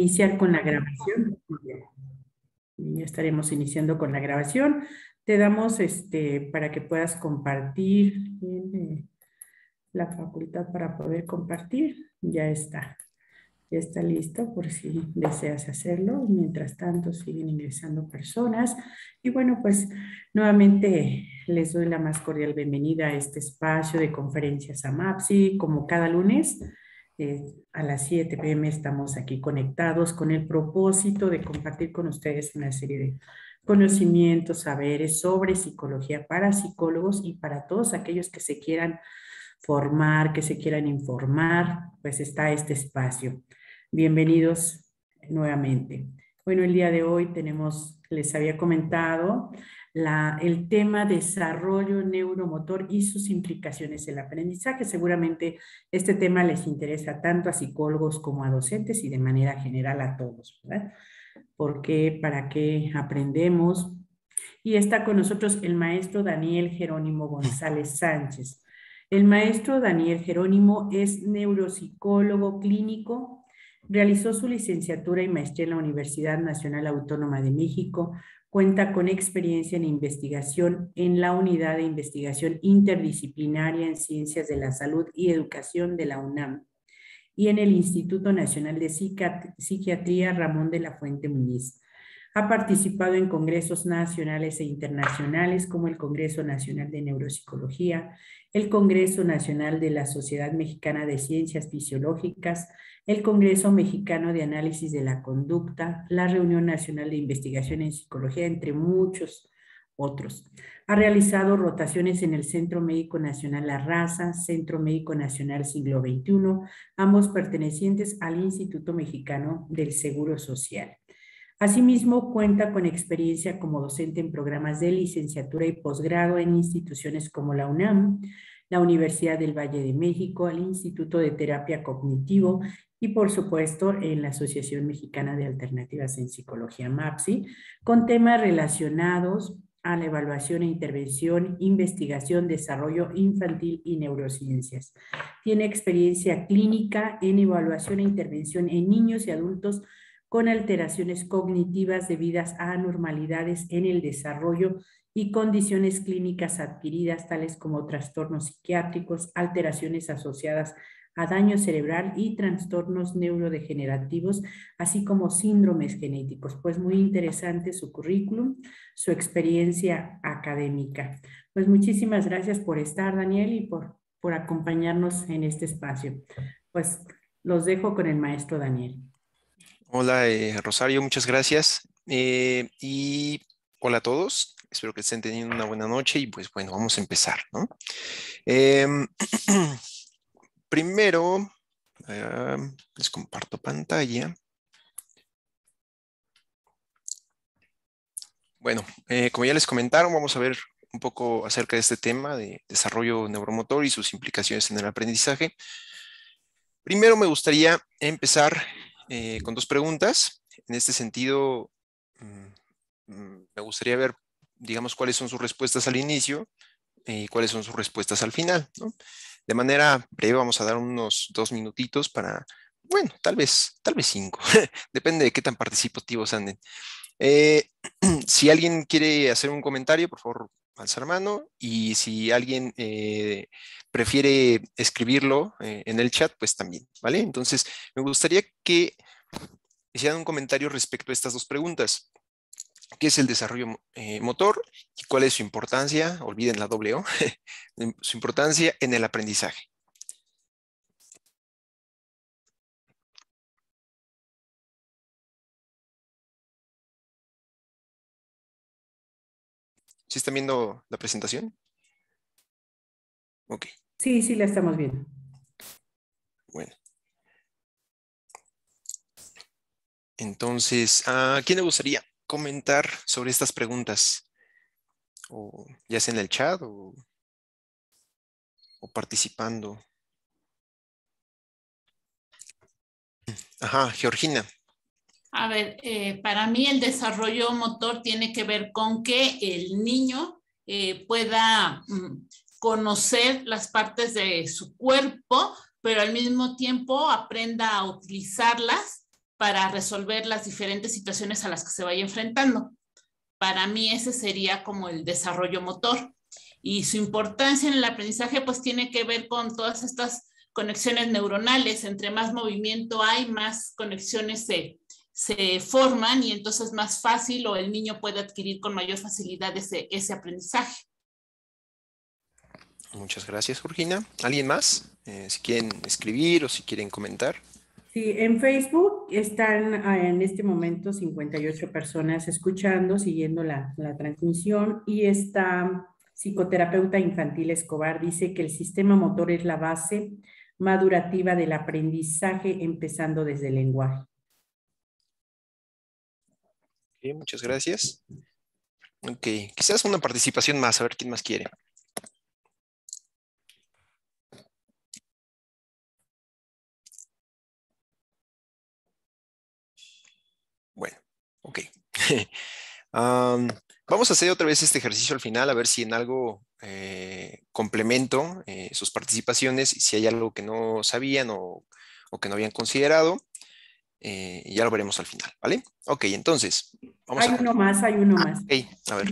iniciar con la grabación. Ya estaremos iniciando con la grabación. Te damos este para que puedas compartir eh, la facultad para poder compartir. Ya está. Ya está listo por si deseas hacerlo. Mientras tanto, siguen ingresando personas. Y bueno, pues nuevamente les doy la más cordial bienvenida a este espacio de conferencias a AMAPSI, como cada lunes. Eh, a las 7 pm estamos aquí conectados con el propósito de compartir con ustedes una serie de conocimientos, saberes sobre psicología para psicólogos y para todos aquellos que se quieran formar, que se quieran informar, pues está este espacio. Bienvenidos nuevamente. Bueno, el día de hoy tenemos, les había comentado, el tema desarrollo neuromotor y sus implicaciones en el aprendizaje. Seguramente este tema les interesa tanto a psicólogos como a docentes y de manera general a todos, ¿verdad? Porque para qué aprendemos. Y está con nosotros el maestro Daniel Jerónimo González Sánchez. El maestro Daniel Jerónimo es neuropsicólogo clínico, Realizó su licenciatura y maestría en la Universidad Nacional Autónoma de México, cuenta con experiencia en investigación en la Unidad de Investigación Interdisciplinaria en Ciencias de la Salud y Educación de la UNAM y en el Instituto Nacional de Psiquiatría Ramón de la Fuente Muñiz. Ha participado en congresos nacionales e internacionales como el Congreso Nacional de Neuropsicología, el Congreso Nacional de la Sociedad Mexicana de Ciencias Fisiológicas, el Congreso Mexicano de Análisis de la Conducta, la Reunión Nacional de Investigación en Psicología, entre muchos otros. Ha realizado rotaciones en el Centro Médico Nacional La Raza, Centro Médico Nacional Siglo XXI, ambos pertenecientes al Instituto Mexicano del Seguro Social. Asimismo, cuenta con experiencia como docente en programas de licenciatura y posgrado en instituciones como la UNAM, la Universidad del Valle de México, el Instituto de Terapia Cognitivo y por supuesto en la Asociación Mexicana de Alternativas en Psicología MAPSI, con temas relacionados a la evaluación e intervención, investigación, desarrollo infantil y neurociencias. Tiene experiencia clínica en evaluación e intervención en niños y adultos con alteraciones cognitivas debidas a anormalidades en el desarrollo y condiciones clínicas adquiridas, tales como trastornos psiquiátricos, alteraciones asociadas a daño cerebral y trastornos neurodegenerativos, así como síndromes genéticos. Pues muy interesante su currículum, su experiencia académica. Pues muchísimas gracias por estar, Daniel, y por, por acompañarnos en este espacio. Pues los dejo con el maestro Daniel. Hola, eh, Rosario, muchas gracias. Eh, y hola a todos. Espero que estén teniendo una buena noche y pues bueno, vamos a empezar, ¿no? Eh, primero, eh, les comparto pantalla. Bueno, eh, como ya les comentaron, vamos a ver un poco acerca de este tema de desarrollo neuromotor y sus implicaciones en el aprendizaje. Primero me gustaría empezar eh, con dos preguntas. En este sentido, mm, mm, me gustaría ver, digamos, cuáles son sus respuestas al inicio y cuáles son sus respuestas al final. ¿no? De manera breve vamos a dar unos dos minutitos para, bueno, tal vez, tal vez cinco, depende de qué tan participativos anden. Eh, si alguien quiere hacer un comentario, por favor, alzar mano. Y si alguien eh, prefiere escribirlo eh, en el chat, pues también, ¿vale? Entonces, me gustaría que hicieran un comentario respecto a estas dos preguntas qué es el desarrollo eh, motor y cuál es su importancia, olviden la doble O, su importancia en el aprendizaje. ¿Sí están viendo la presentación? Ok. Sí, sí, la estamos viendo. Bueno. Entonces, ¿a ah, quién le gustaría? comentar sobre estas preguntas, o ya sea en el chat o, participando. Ajá, Georgina. A ver, eh, para mí el desarrollo motor tiene que ver con que el niño eh, pueda mm, conocer las partes de su cuerpo, pero al mismo tiempo aprenda a utilizarlas para resolver las diferentes situaciones a las que se vaya enfrentando. Para mí ese sería como el desarrollo motor y su importancia en el aprendizaje pues tiene que ver con todas estas conexiones neuronales, entre más movimiento hay, más conexiones se, se forman y entonces más fácil o el niño puede adquirir con mayor facilidad ese, ese aprendizaje. Muchas gracias, urgina ¿Alguien más? Eh, si quieren escribir o si quieren comentar. Sí, en Facebook están ah, en este momento 58 personas escuchando, siguiendo la, transmisión y esta psicoterapeuta infantil Escobar dice que el sistema motor es la base madurativa del aprendizaje empezando desde el lenguaje. muchas gracias. quizás una participación más, a ver quién más quiere. Bueno, ok. vamos a hacer otra vez este ejercicio al final, a ver si en algo eh, complemento eh, sus participaciones, y si hay algo que no sabían o, que no habían considerado. Eh, ya lo veremos al final, ¿vale? Ok, entonces. hay uno más, hay uno más.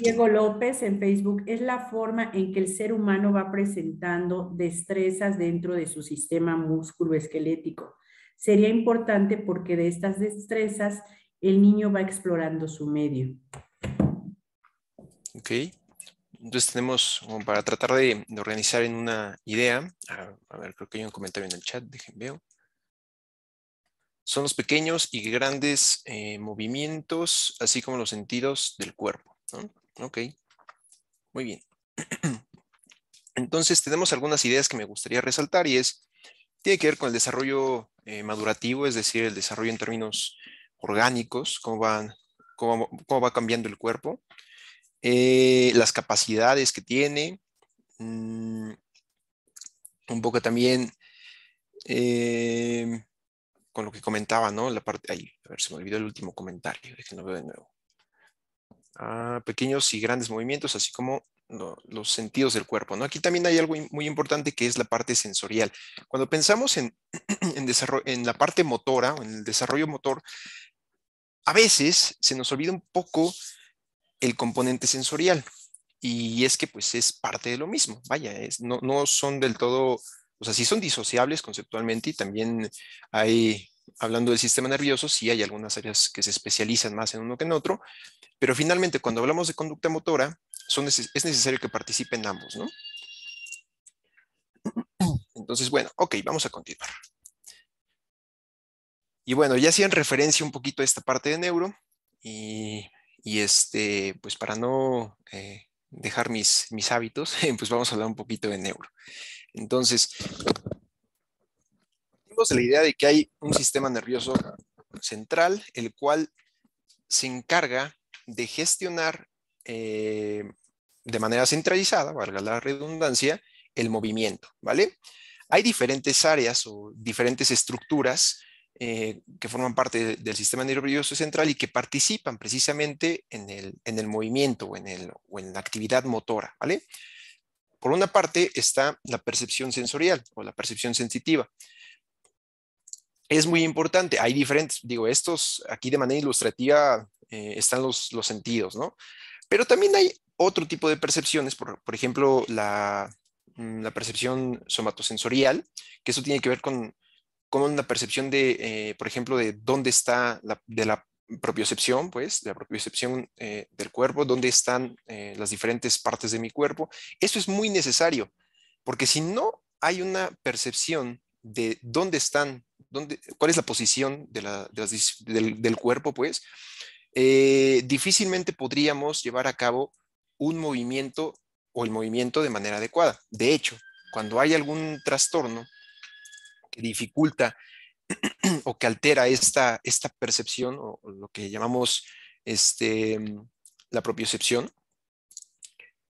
Diego López en Facebook, es la forma en que el ser humano va presentando destrezas dentro de su sistema músculo esquelético. Sería importante porque de estas destrezas el niño va explorando su medio. Ok. Entonces tenemos, como para tratar de, organizar en una idea, a, ver, creo que hay un comentario en el chat, déjenme ver. Son los pequeños y grandes eh, movimientos, así como los sentidos del cuerpo. Ok, muy bien. Entonces tenemos algunas ideas que me gustaría resaltar y es, tiene que ver con el desarrollo eh, madurativo, es decir, el desarrollo en términos orgánicos, cómo, van, cómo, cómo va cambiando el cuerpo, eh, las capacidades que tiene, mm, un poco también eh, con lo que comentaba, ¿no? La parte, ahí, a ver, se me olvidó el último comentario, no ver de nuevo. Ah, pequeños y grandes movimientos, así como los sentidos del cuerpo, ¿no? Aquí también hay algo muy importante que es la parte sensorial. Cuando pensamos en, en, en la parte motora, en el desarrollo motor, a veces se nos olvida un poco el componente sensorial y es que pues es parte de lo mismo, vaya, no, son del todo, o sea, sí son disociables conceptualmente y también hay, hablando del sistema nervioso, sí hay algunas áreas que se especializan más en uno que en otro, pero finalmente cuando hablamos de conducta motora, es necesario que participen ambos, ¿no? Entonces, bueno, ok, vamos a continuar. Y bueno, ya hacían referencia un poquito a esta parte de neuro y, este, pues para no eh, dejar mis, hábitos, pues vamos a hablar un poquito de neuro. Entonces, tenemos la idea de que hay un sistema nervioso central, el cual se encarga de gestionar eh, de manera centralizada, valga la redundancia, el movimiento, ¿vale? Hay diferentes áreas o diferentes estructuras eh, que forman parte del sistema nervioso central y que participan precisamente en el, movimiento o en, la actividad motora, ¿vale? Por una parte está la percepción sensorial o la percepción sensitiva. Es muy importante, hay diferentes, digo, estos aquí de manera ilustrativa eh, están los, sentidos, ¿no? Pero también hay otro tipo de percepciones, por, ejemplo, mm, la percepción somatosensorial, que eso tiene que ver con, con una percepción de, eh, por ejemplo, de dónde está la, de la propiocepción, pues, de la propiocepción eh, del cuerpo, dónde están eh, las diferentes partes de mi cuerpo. Eso es muy necesario, porque si no hay una percepción de dónde están, dónde, cuál es la posición del, cuerpo, pues, difícilmente podríamos llevar a cabo un movimiento o el movimiento de manera adecuada. De hecho, cuando hay algún trastorno dificulta o que altera esta, esta percepción o, lo que llamamos este, la propiocepción,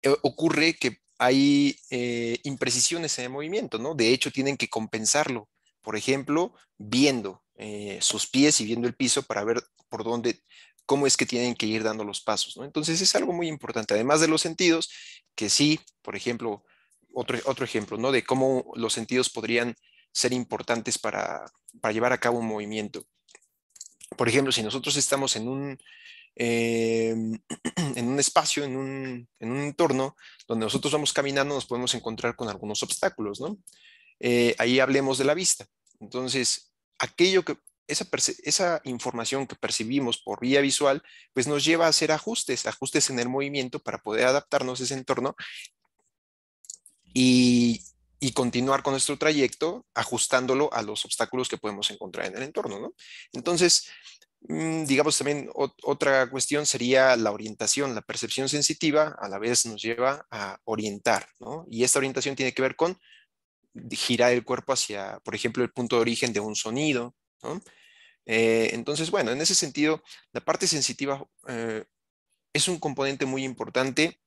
eh, ocurre que hay eh, imprecisiones en el movimiento, ¿no? De hecho, tienen que compensarlo, por ejemplo, viendo eh, sus pies y viendo el piso para ver por dónde, cómo es que tienen que ir dando los pasos, Entonces es algo muy importante, además de los sentidos, que sí, por ejemplo, otro, otro ejemplo, ¿no? De cómo los sentidos podrían ser importantes para, llevar a cabo un movimiento. Por ejemplo, si nosotros estamos en un, eh, en un espacio, en un, en entorno donde nosotros vamos caminando, nos podemos encontrar con algunos obstáculos, ¿no? Eh, ahí hablemos de la vista. Entonces, aquello que, esa, esa, información que percibimos por vía visual, pues nos lleva a hacer ajustes, ajustes en el movimiento para poder adaptarnos a ese entorno y, y continuar con nuestro trayecto ajustándolo a los obstáculos que podemos encontrar en el entorno. ¿no? Entonces, mm, digamos también otra cuestión sería la orientación, la percepción sensitiva a la vez nos lleva a orientar, ¿no? Y esta orientación tiene que ver con girar el cuerpo hacia, por ejemplo, el punto de origen de un sonido, ¿no? Eh, entonces, bueno, en ese sentido, la parte sensitiva eh, es un componente muy importante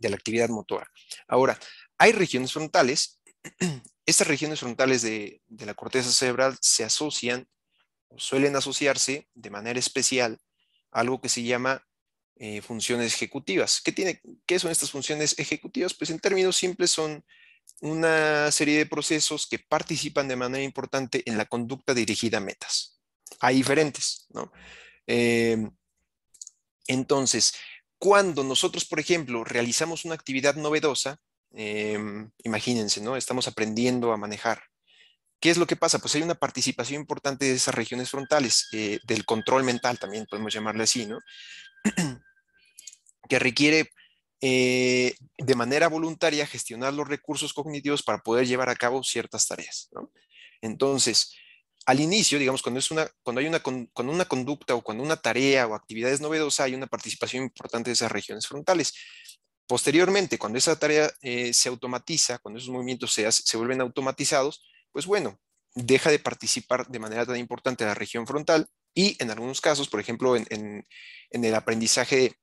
de la actividad motora. Ahora, hay regiones frontales. Estas regiones frontales de, la corteza cerebral se asocian o suelen asociarse de manera especial a algo que se llama eh, funciones ejecutivas. ¿Qué, tiene, son estas funciones ejecutivas? Pues en términos simples son una serie de procesos que participan de manera importante en la conducta dirigida a metas. Hay diferentes, ¿no? Eh, entonces, cuando nosotros, por ejemplo, realizamos una actividad novedosa, Em, imagínense, ¿no? Estamos aprendiendo a manejar. ¿Qué es lo que pasa? Pues hay una participación importante de esas regiones frontales, eh, del control mental también, podemos llamarle así, ¿no? que requiere eh, de manera voluntaria gestionar los recursos cognitivos para poder llevar a cabo ciertas tareas, ¿no? Entonces, al inicio, digamos, cuando, es una, cuando hay una, cuando una conducta o cuando una tarea o actividad es novedosa, hay una participación importante de esas regiones frontales. Posteriormente, cuando esa tarea eh, se automatiza, cuando esos movimientos se, se vuelven automatizados, pues bueno, deja de participar de manera tan importante la región frontal y en algunos casos, por ejemplo, en, en el aprendizaje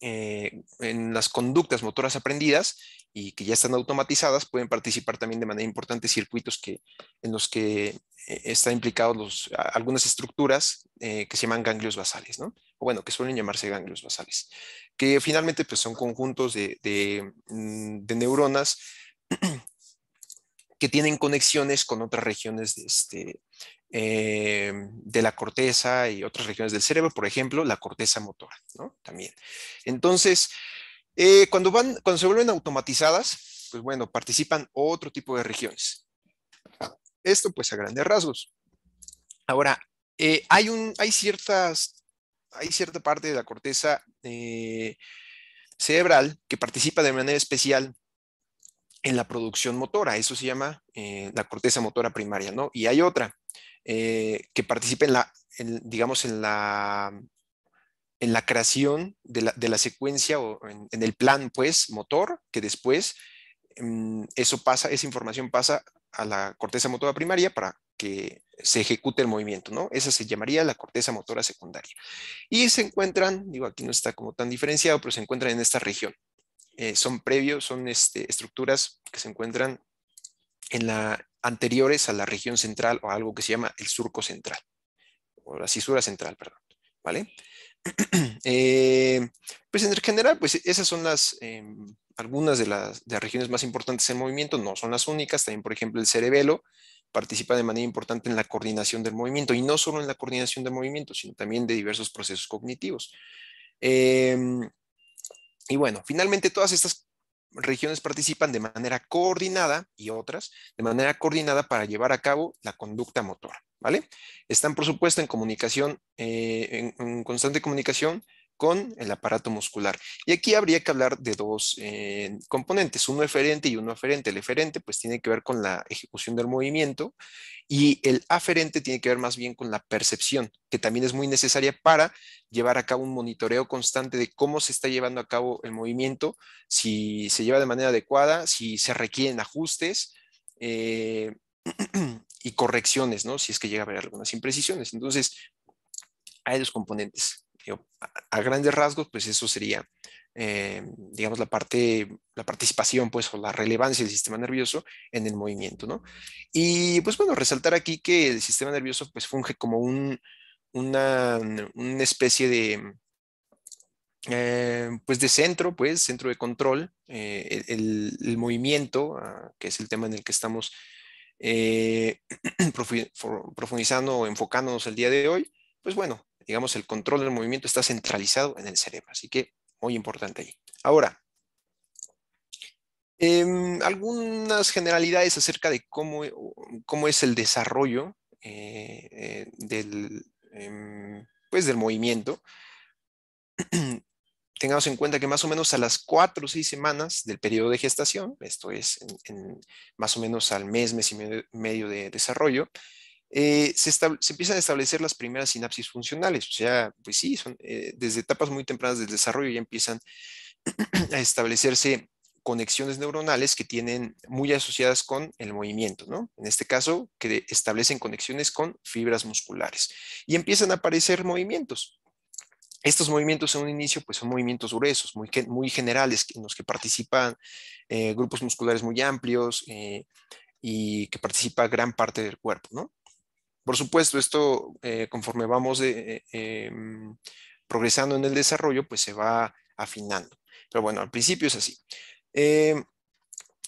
eh, en las conductas motoras aprendidas y que ya están automatizadas, pueden participar también de manera importante circuitos que, en los que eh, están implicados algunas estructuras eh, que se llaman ganglios basales, ¿no? o bueno, que suelen llamarse ganglios basales, que finalmente pues, son conjuntos de, de mm, neuronas que tienen conexiones con otras regiones de, este, eh, de la corteza y otras regiones del cerebro, por ejemplo, la corteza motora, ¿no? También. Entonces, eh, cuando, van, cuando se vuelven automatizadas, pues bueno, participan otro tipo de regiones. Esto pues a grandes rasgos. Ahora, eh, hay, un, hay, ciertas, hay cierta parte de la corteza cerebral que participa de manera especial en la producción motora. Eso se llama la corteza motora primaria, ¿no? Y hay otra, eh, que participe en la, digamos, en la, en la creación de la, secuencia o en, el plan, pues, motor, que después mm, eso pasa, esa información pasa a la corteza motora primaria para que se ejecute el movimiento, ¿no? Esa se llamaría la corteza motora secundaria. Y se encuentran, digo, aquí no está como tan diferenciado, pero se encuentran en esta región. Eh, son previos, son este, estructuras que se encuentran en la, anteriores a la región central o algo que se llama el surco central, o la cisura central, perdón, ¿vale? Eh, pues en general, pues esas son las, em, algunas de las, regiones más importantes en movimiento, no son las únicas, también por ejemplo el cerebelo participa de manera importante en la coordinación del movimiento, y no solo en la coordinación del movimiento, sino también de diversos procesos cognitivos. Em, y bueno, finalmente todas estas regiones participan de manera coordinada y otras de manera coordinada para llevar a cabo la conducta motor, ¿vale? Están, por supuesto, en comunicación, eh, en, constante comunicación con el aparato muscular. Y aquí habría que hablar de dos eh, componentes, uno eferente y uno aferente. El eferente pues tiene que ver con la ejecución del movimiento y el aferente tiene que ver más bien con la percepción, que también es muy necesaria para llevar a cabo un monitoreo constante de cómo se está llevando a cabo el movimiento, si se lleva de manera adecuada, si se requieren ajustes. Eh, y correcciones, ¿no? Si es que llega a haber algunas imprecisiones. Entonces, hay dos componentes a grandes rasgos, pues eso sería, eh, digamos, la parte, la participación, pues, o la relevancia del sistema nervioso en el movimiento, ¿no? Y, pues, bueno, resaltar aquí que el sistema nervioso, pues, funge como un, una, especie de, eh, pues, de centro, pues, centro de control, eh, el, el, movimiento, ah, que es el tema en el que estamos profundizando o enfocándonos el día de hoy, pues bueno, digamos, el control del movimiento está centralizado en el cerebro. Así que muy importante ahí. Ahora, em, algunas generalidades acerca de cómo, es el desarrollo eh, eh, del, em, pues del movimiento. Tengamos en cuenta que más o menos a las cuatro o seis semanas del periodo de gestación, esto es más o menos al mes, mes y medio de desarrollo, eh, se, empiezan a establecer las primeras sinapsis funcionales. O sea, pues sí, son, eh, desde etapas muy tempranas del desarrollo ya empiezan a establecerse conexiones neuronales que tienen muy asociadas con el movimiento, ¿no? En este caso, que establecen conexiones con fibras musculares y empiezan a aparecer movimientos. Estos movimientos en un inicio pues son movimientos gruesos, muy, generales, en los que participan eh, grupos musculares muy amplios y que participa gran parte del cuerpo, ¿no? Por supuesto, esto eh, conforme vamos eh, eh, em, progresando en el desarrollo, pues se va afinando. Pero bueno, al principio es así. Em,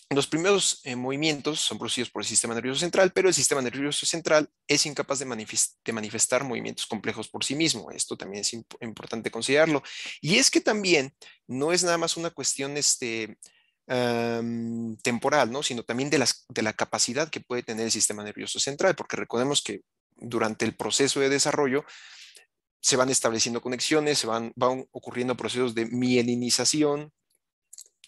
los primeros movimientos son producidos por el sistema nervioso central, pero el sistema nervioso central es incapaz de, manifestar movimientos complejos por sí mismo. Esto también es importante considerarlo. Y es que también no es nada más una cuestión este, temporal, ¿no? sino también de, de la capacidad que puede tener el sistema nervioso central, porque recordemos que durante el proceso de desarrollo se van estableciendo conexiones, se van, van ocurriendo procesos de mielinización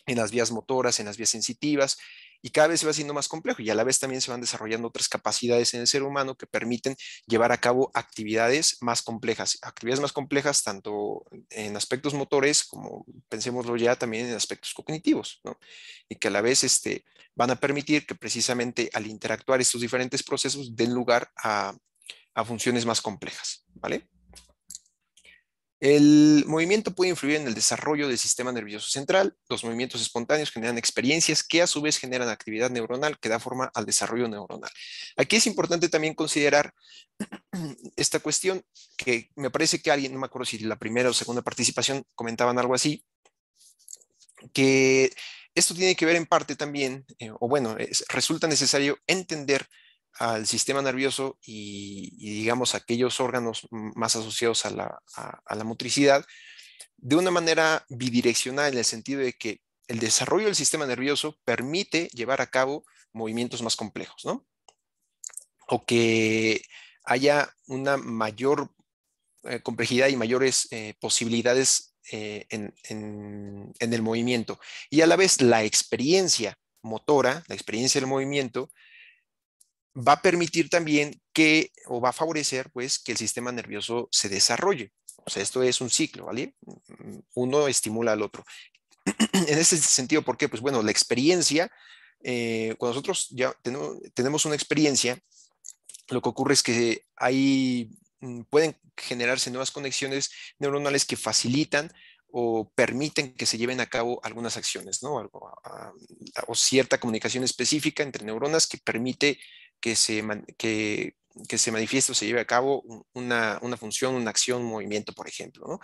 en las vías motoras, en las vías sensitivas, y cada vez se va haciendo más complejo y a la vez también se van desarrollando otras capacidades en el ser humano que permiten llevar a cabo actividades más complejas, actividades más complejas tanto en aspectos motores como pensemoslo ya también en aspectos cognitivos, ¿no? Y que a la vez este, van a permitir que precisamente al interactuar estos diferentes procesos den lugar a, a funciones más complejas, ¿vale? El movimiento puede influir en el desarrollo del sistema nervioso central. Los movimientos espontáneos generan experiencias que a su vez generan actividad neuronal que da forma al desarrollo neuronal. Aquí es importante también considerar esta cuestión que me parece que alguien, no me acuerdo si la primera o segunda participación comentaban algo así, que esto tiene que ver en parte también, eh, o bueno, resulta necesario entender al sistema nervioso y, digamos aquellos órganos más asociados a la, a, la motricidad de una manera bidireccional en el sentido de que el desarrollo del sistema nervioso permite llevar a cabo movimientos más complejos, ¿no? O que haya una mayor eh, complejidad y mayores eh, posibilidades eh, en, en, el movimiento. Y a la vez la experiencia motora, la experiencia del movimiento, va a permitir también que, o va a favorecer, pues, que el sistema nervioso se desarrolle. O sea, esto es un ciclo, ¿vale? Uno estimula al otro. en ese sentido, ¿por qué? Pues bueno, la experiencia, eh, cuando nosotros ya tenemos, una experiencia, lo que ocurre es que hay, mm, pueden generarse nuevas conexiones neuronales que facilitan o permiten que se lleven a cabo algunas acciones, ¿no? Ah, ah, o cierta comunicación específica entre neuronas que permite que se, que, se manifieste o se lleve a cabo una, una, función, una acción, un movimiento, por ejemplo.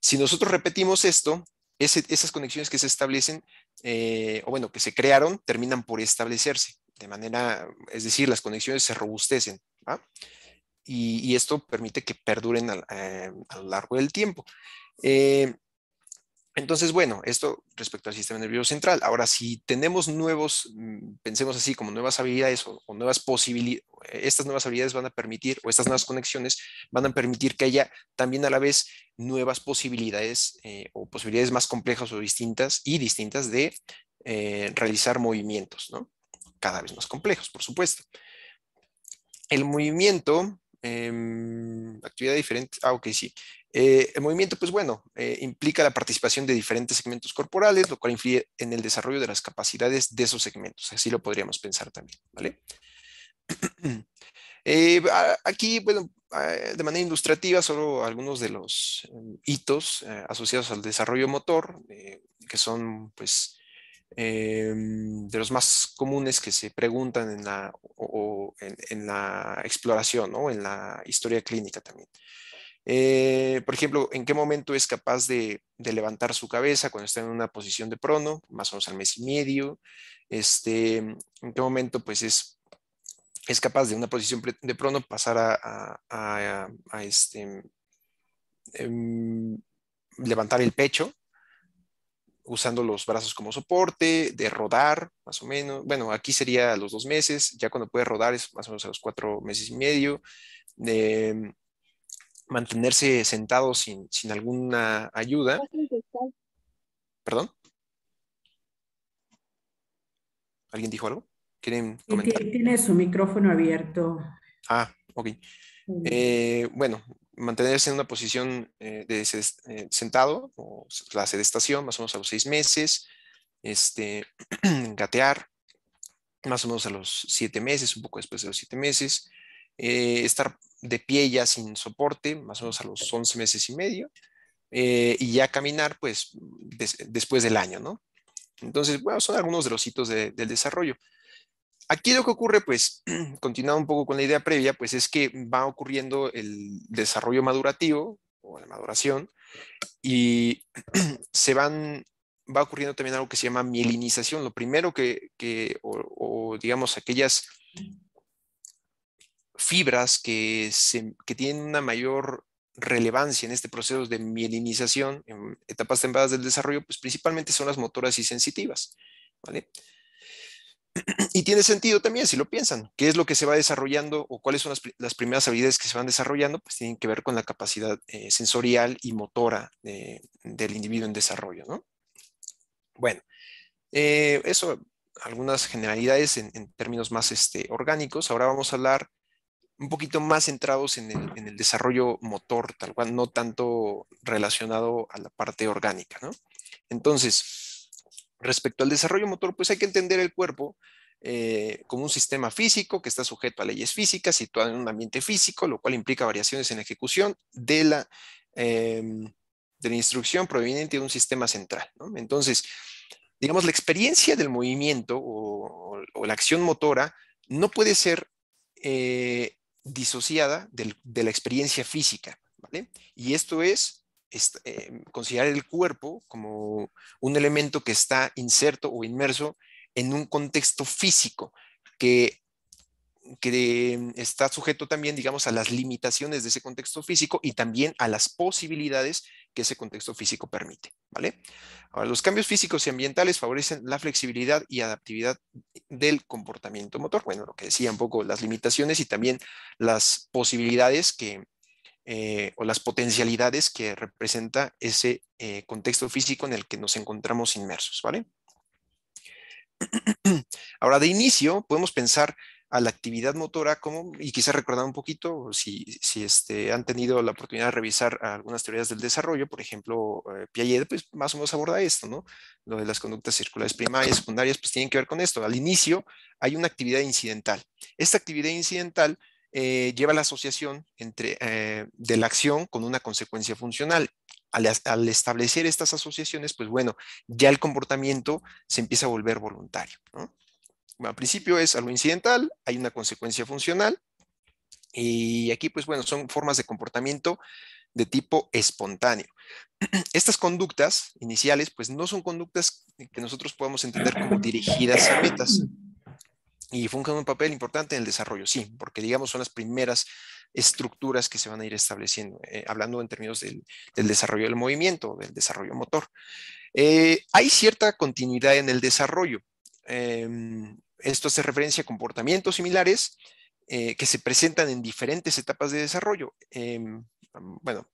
Si nosotros repetimos esto, esas conexiones que se establecen, eh, o bueno, que se crearon, terminan por establecerse. De manera, es decir, las conexiones se robustecen. ¿va? Y, esto permite que perduren eh, a, lo largo del tiempo. Eh, entonces, bueno, esto respecto al sistema nervioso central. Ahora, si tenemos nuevos, mm, pensemos así, como nuevas habilidades o, nuevas posibilidades, estas nuevas habilidades van a permitir, o estas nuevas conexiones van a permitir que haya también a la vez nuevas posibilidades eh, o posibilidades más complejas o distintas y distintas de eh, realizar movimientos, ¿no? Cada vez más complejos, por supuesto. El movimiento, em, actividad diferente, ah, ok, sí. Eh, el movimiento, pues bueno, eh, implica la participación de diferentes segmentos corporales, lo cual influye en el desarrollo de las capacidades de esos segmentos. Así lo podríamos pensar también, ¿vale? Eh, aquí, bueno, de manera ilustrativa, solo algunos de los hitos asociados al desarrollo motor, que son, pues, em, de los más comunes que se preguntan en la, exploración, en la historia clínica también. Eh, por ejemplo, ¿en qué momento es capaz de, levantar su cabeza cuando está en una posición de prono, más o menos al mes y medio? Este, ¿En qué momento pues es, es capaz de una posición de prono pasar a, este, em, levantar el pecho? usando los brazos como soporte, de rodar, más o menos. Bueno, aquí sería a los dos meses, ya cuando puede rodar es más o menos a los cuatro meses y medio. Em, mantenerse sentado sin, alguna ayuda. ¿Perdón? ¿Alguien dijo algo? ¿Quieren comentar? Tiene su micrófono abierto. Ah, ok. Eh, bueno, mantenerse en una posición eh, de, eh, sentado, o la sedestación, más o menos a los seis meses, este, gatear, más o menos a los siete meses, un poco después de los siete meses, estar de pie ya sin soporte, más o menos a los 11 meses y medio, eh, y ya caminar, pues, después del año, ¿no? Entonces, bueno, son algunos de los hitos del desarrollo. Aquí lo que ocurre, pues, continuando un poco con la idea previa, pues es que va ocurriendo el desarrollo madurativo o la maduración y se van, va ocurriendo también algo que se llama mielinización. Lo primero que, o digamos, aquellas fibras que, tienen una mayor relevancia en este proceso de mielinización en etapas tempranas del desarrollo, pues principalmente son las motoras y sensitivas, ¿vale? Y tiene sentido también, si lo piensan, qué es lo que se va desarrollando o cuáles son las, primeras habilidades que se van desarrollando, pues tienen que ver con la capacidad eh, sensorial y motora del individuo en desarrollo, ¿no? Bueno, eh, eso, algunas generalidades en, términos más este, orgánicos. Ahora vamos a hablar un poquito más centrados en el, desarrollo motor, tal cual, no tanto relacionado a la parte orgánica, ¿no? Entonces, respecto al desarrollo motor, pues hay que entender el cuerpo eh, como un sistema físico que está sujeto a leyes físicas, situado en un ambiente físico, lo cual implica variaciones en la ejecución de la, em, de la instrucción proveniente de un sistema central, ¿no? Entonces, digamos, la experiencia del movimiento o, la acción motora no puede ser eh, disociada de la experiencia física. ¿vale? Y esto es, eh, considerar el cuerpo como un elemento que está inserto o inmerso en un contexto físico que, que em, está sujeto también, digamos, a las limitaciones de ese contexto físico y también a las posibilidades que ese contexto físico permite. ¿vale? Ahora, los cambios físicos y ambientales favorecen la flexibilidad y adaptividad del comportamiento motor. Bueno, lo que decía un poco, las limitaciones y también las posibilidades que, eh, o las potencialidades que representa ese eh, contexto físico en el que nos encontramos inmersos. ¿vale? Ahora, de inicio, podemos pensar a la actividad motora como, y quizás recordar un poquito, si, si este, han tenido la oportunidad de revisar algunas teorías del desarrollo, por ejemplo, eh, Piaget, pues más o menos aborda esto, ¿no? Lo de las conductas circulares primarias, secundarias, pues tienen que ver con esto. Al inicio hay una actividad incidental. Esta actividad incidental eh, lleva la asociación entre, eh, de la acción con una consecuencia funcional. Al, al, establecer estas asociaciones, pues bueno, ya el comportamiento se empieza a volver voluntario, ¿no? al principio es algo incidental, hay una consecuencia funcional y aquí pues bueno, son formas de comportamiento de tipo espontáneo. Estas conductas iniciales pues no son conductas que nosotros podamos entender como dirigidas a metas y fungen un papel importante en el desarrollo, sí, porque digamos son las primeras estructuras que se van a ir estableciendo, eh, hablando en términos del, desarrollo del movimiento, del desarrollo motor. Eh, hay cierta continuidad en el desarrollo. Em, esto hace referencia a comportamientos similares eh, que se presentan en diferentes etapas de desarrollo. Em, bueno,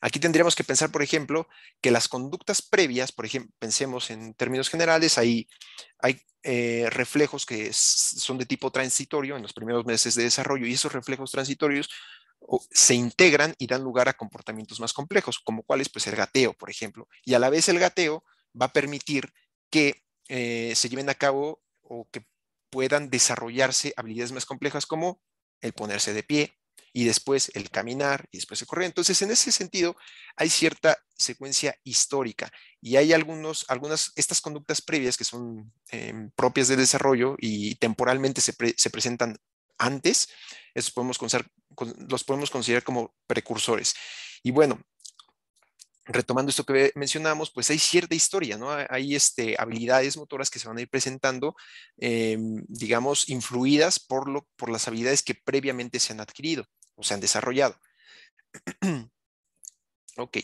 aquí tendríamos que pensar, por ejemplo, que las conductas previas, por ejemplo, pensemos en términos generales, hay, hay eh, reflejos que son de tipo transitorio en los primeros meses de desarrollo y esos reflejos transitorios se integran y dan lugar a comportamientos más complejos, como cuál pues el gateo, por ejemplo. Y a la vez el gateo va a permitir que eh, se lleven a cabo o que puedan desarrollarse habilidades más complejas como el ponerse de pie y después el caminar y después el correr. Entonces, en ese sentido, hay cierta secuencia histórica y hay algunos, algunas, estas conductas previas que son em, propias de desarrollo y temporalmente se, presentan antes, eso podemos los podemos considerar como precursores. Y bueno, retomando esto que mencionábamos, pues hay cierta historia, ¿no? Hay este, habilidades motoras que se van a ir presentando, em, digamos, influidas por, lo, por las habilidades que previamente se han adquirido o se han desarrollado. ok.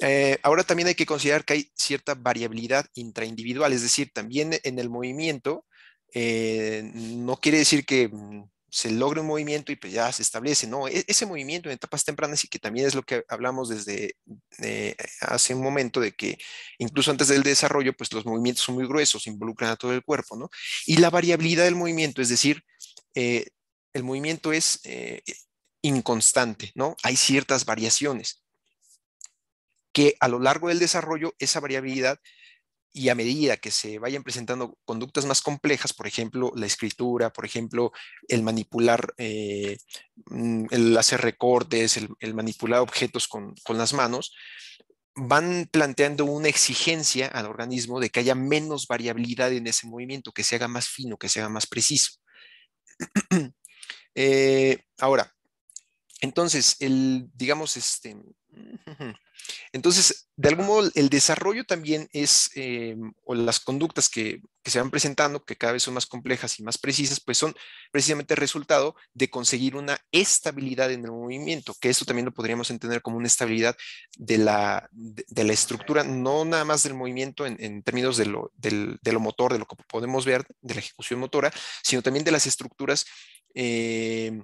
Eh, ahora también hay que considerar que hay cierta variabilidad intraindividual, es decir, también en el movimiento, eh, no quiere decir que mm, se logra un movimiento y pues ya se establece, ¿no? E-, ese movimiento en etapas tempranas y que también es lo que hablamos desde eh, hace un momento de que incluso antes del desarrollo, pues los movimientos son muy gruesos, involucran a todo el cuerpo, ¿no? Y la variabilidad del movimiento, es decir, eh, el movimiento es eh, inconstante, ¿no? Hay ciertas variaciones que a lo largo del desarrollo esa variabilidad y a medida que se vayan presentando conductas más complejas, por ejemplo, la escritura, por ejemplo, el manipular, eh, mm, el hacer recortes, el, manipular objetos con, las manos, van planteando una exigencia al organismo de que haya menos variabilidad en ese movimiento, que se haga más fino, que se haga más preciso. Eh, ahora, entonces, el, digamos, este, entonces, de algún modo, el desarrollo también es, eh, o las conductas que, se van presentando, que cada vez son más complejas y más precisas, pues son precisamente el resultado de conseguir una estabilidad en el movimiento, que esto también lo podríamos entender como una estabilidad de la, de, la estructura, no nada más del movimiento en, términos de lo, del, motor, de lo que podemos ver, de la ejecución motora, sino también de las estructuras. Eh,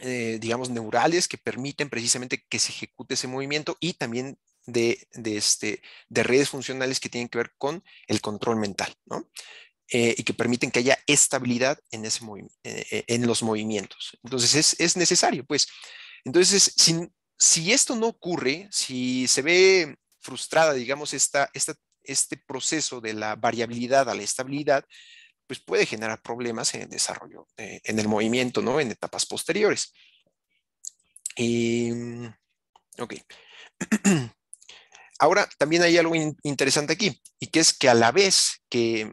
eh, digamos, neurales que permiten precisamente que se ejecute ese movimiento y también de, de, este, de redes funcionales que tienen que ver con el control mental, ¿no? Eh, y que permiten que haya estabilidad en, ese eh, en los movimientos. Entonces es, es necesario, pues. Entonces, si, si, esto no ocurre, si se ve frustrada, digamos, esta, esta, este proceso de la variabilidad a la estabilidad, pues puede generar problemas en el desarrollo, eh, en el movimiento, ¿no? En etapas posteriores. Y, mm, ok. Ahora, también hay algo interesante aquí, y que es que a la vez que,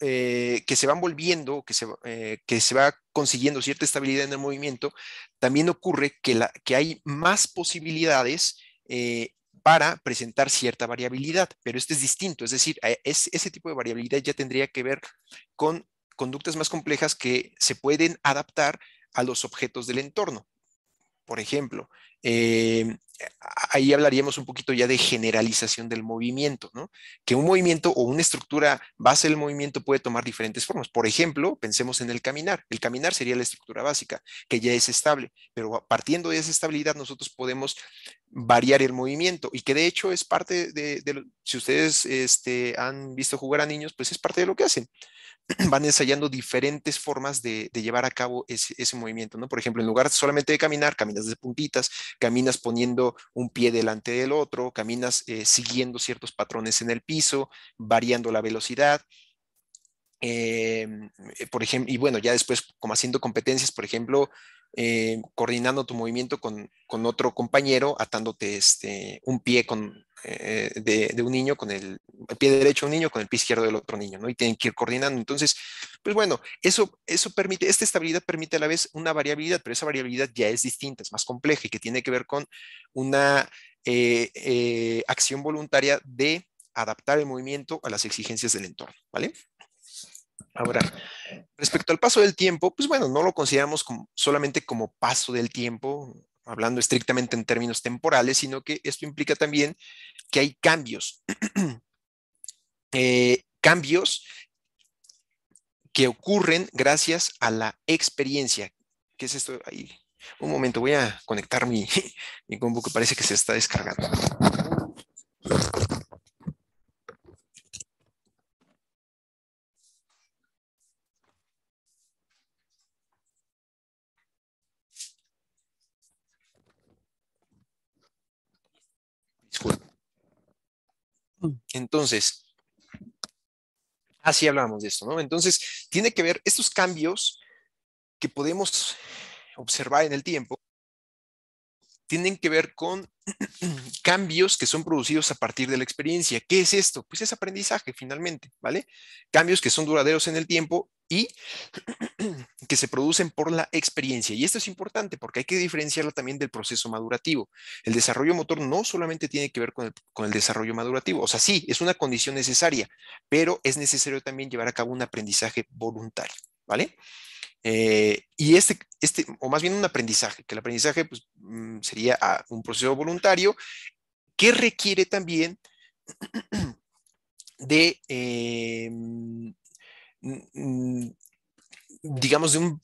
eh, que se van volviendo, que se, eh, que se va consiguiendo cierta estabilidad en el movimiento, también ocurre que, la, que hay más posibilidades para presentar cierta variabilidad, pero este es distinto, es decir, eh, ese tipo de variabilidad ya tendría que ver con conductas más complejas que se pueden adaptar a los objetos del entorno. Por ejemplo, em, ahí hablaríamos un poquito ya de generalización del movimiento, ¿no? Que un movimiento o una estructura base del movimiento puede tomar diferentes formas. Por ejemplo, pensemos en el caminar. El caminar sería la estructura básica, que ya es estable, pero partiendo de esa estabilidad nosotros podemos variar el movimiento y que de hecho es parte de, si ustedes este, han visto jugar a niños, pues es parte de lo que hacen. Van ensayando diferentes formas de, llevar a cabo ese, movimiento, ¿no? Por ejemplo, en lugar solamente de caminar, caminas de puntitas, caminas poniendo un pie delante del otro, caminas eh, siguiendo ciertos patrones en el piso, variando la velocidad, Em, eh, por ejemplo, y bueno, ya después como haciendo competencias, por ejemplo, eh, coordinando tu movimiento con, otro compañero, atándote este, un pie con, eh, de, un niño con el, pie derecho de un niño con el pie izquierdo del otro niño, ¿no? Y tienen que ir coordinando. Entonces, pues bueno, eso, eso permite, esta estabilidad permite a la vez una variabilidad, pero esa variabilidad ya es distinta, es más compleja y que tiene que ver con una acción voluntaria de adaptar el movimiento a las exigencias del entorno, ¿vale? Ahora, respecto al paso del tiempo, pues bueno, no lo consideramos solamente como paso del tiempo, hablando estrictamente en términos temporales, sino que esto implica también que hay cambios. Eh, cambios que ocurren gracias a la experiencia. ¿Qué es esto? Ahí. Un momento, voy a conectar mi, mi combo que parece que se está descargando. Mm. Entonces, así hablábamos de esto, ¿no? Entonces, tiene que ver estos cambios que podemos observar en el tiempo tienen que ver con cambios que son producidos a partir de la experiencia. ¿Qué es esto? Pues es aprendizaje finalmente, ¿vale? Cambios que son duraderos en el tiempo y que se producen por la experiencia. Y esto es importante porque hay que diferenciarlo también del proceso madurativo. El desarrollo motor no solamente tiene que ver con el, desarrollo madurativo, o sea, sí, es una condición necesaria, pero es necesario también llevar a cabo un aprendizaje voluntario, ¿vale? Eh, y este, este, o más bien un aprendizaje, que el aprendizaje pues, mm, sería ah, un proceso voluntario que requiere también de, eh, mm, mm, digamos, de un,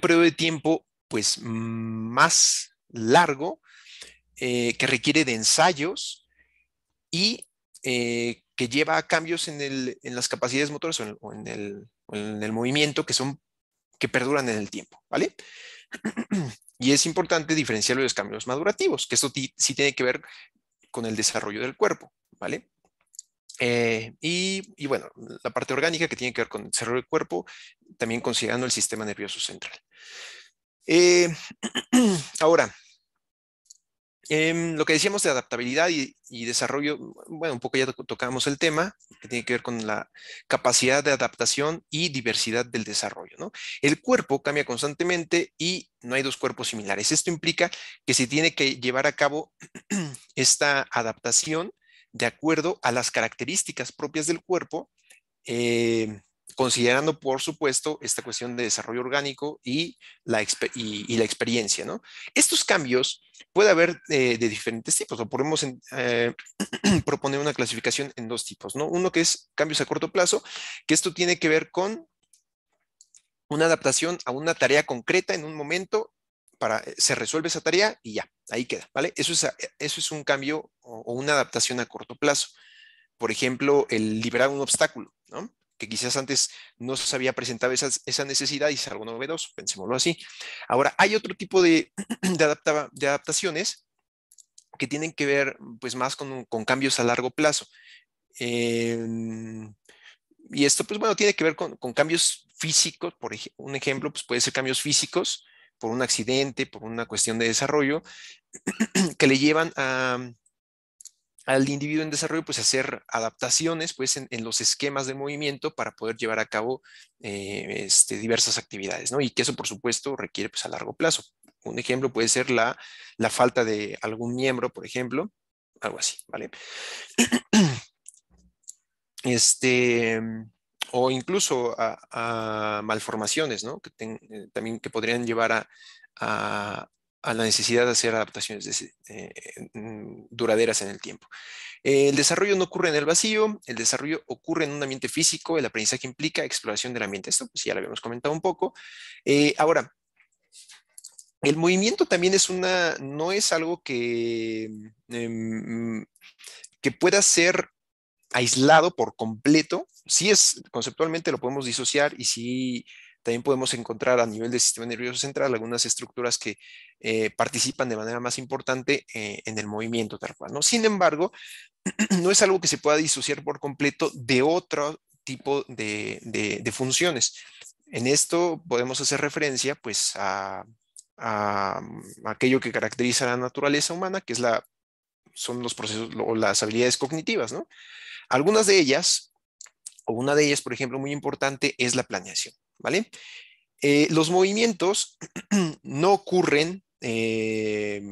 periodo de tiempo pues más largo, eh, que requiere de ensayos y que lleva a cambios en, el, las capacidades motoras o en, el, o en el movimiento que son que perduran en el tiempo, ¿vale? Y es importante diferenciar los cambios madurativos, que esto sí tiene que ver con el desarrollo del cuerpo, ¿vale? Eh, y, bueno, la parte orgánica que tiene que ver con el desarrollo del cuerpo, también considerando el sistema nervioso central. Eh, ahora, Em, lo que decíamos de adaptabilidad y, desarrollo, bueno, un poco ya tocamos el tema, que tiene que ver con la capacidad de adaptación y diversidad del desarrollo, ¿no? El cuerpo cambia constantemente y no hay dos cuerpos similares. Esto implica que se tiene que llevar a cabo esta adaptación de acuerdo a las características propias del cuerpo, eh, considerando, por supuesto, esta cuestión de desarrollo orgánico y la, experiencia, ¿no? Estos cambios puede haber eh, de diferentes tipos, o podemos eh, proponer una clasificación en dos tipos, ¿no? Uno que es cambios a corto plazo, que esto tiene que ver con una adaptación a una tarea concreta en un momento para, eh, se resuelve esa tarea y ya, ahí queda, ¿vale? Eso es, eso es un cambio o, o una adaptación a corto plazo. Por ejemplo, el liberar un obstáculo, ¿no? que quizás antes no se había presentado esa, necesidad y es algo novedoso, pensémoslo así. Ahora, hay otro tipo de, adaptaciones que tienen que ver pues más con, cambios a largo plazo. Em, y esto pues bueno, tiene que ver con, cambios físicos, por un ejemplo, pues puede ser cambios físicos por un accidente, por una cuestión de desarrollo, que le llevan a, al individuo en desarrollo, pues hacer adaptaciones pues, en, los esquemas de movimiento para poder llevar a cabo eh, este, diversas actividades, ¿no? Y que eso, por supuesto, requiere pues, a largo plazo. Un ejemplo puede ser la, falta de algún miembro, por ejemplo, algo así, ¿vale? Este, o incluso a, malformaciones, ¿no? Que eh, también que podrían llevar a, a la necesidad de hacer adaptaciones eh, duraderas en el tiempo. El desarrollo no ocurre en el vacío, el desarrollo ocurre en un ambiente físico, el aprendizaje implica exploración del ambiente. Esto pues, ya lo habíamos comentado un poco. Eh, ahora, el movimiento también es una, no es algo que, em, que pueda ser aislado por completo. si es, conceptualmente lo podemos disociar y si... También podemos encontrar a nivel del sistema nervioso central algunas estructuras que eh, participan de manera más importante eh, en el movimiento tal cual. Sin embargo, no es algo que se pueda disociar por completo de otro tipo de, funciones. En esto podemos hacer referencia pues, a, mm, aquello que caracteriza la naturaleza humana, que es la, son los procesos o las habilidades cognitivas. ¿no? Algunas de ellas, o una de ellas, por ejemplo, muy importante, es la planeación. ¿vale? Eh, los movimientos no ocurren, eh,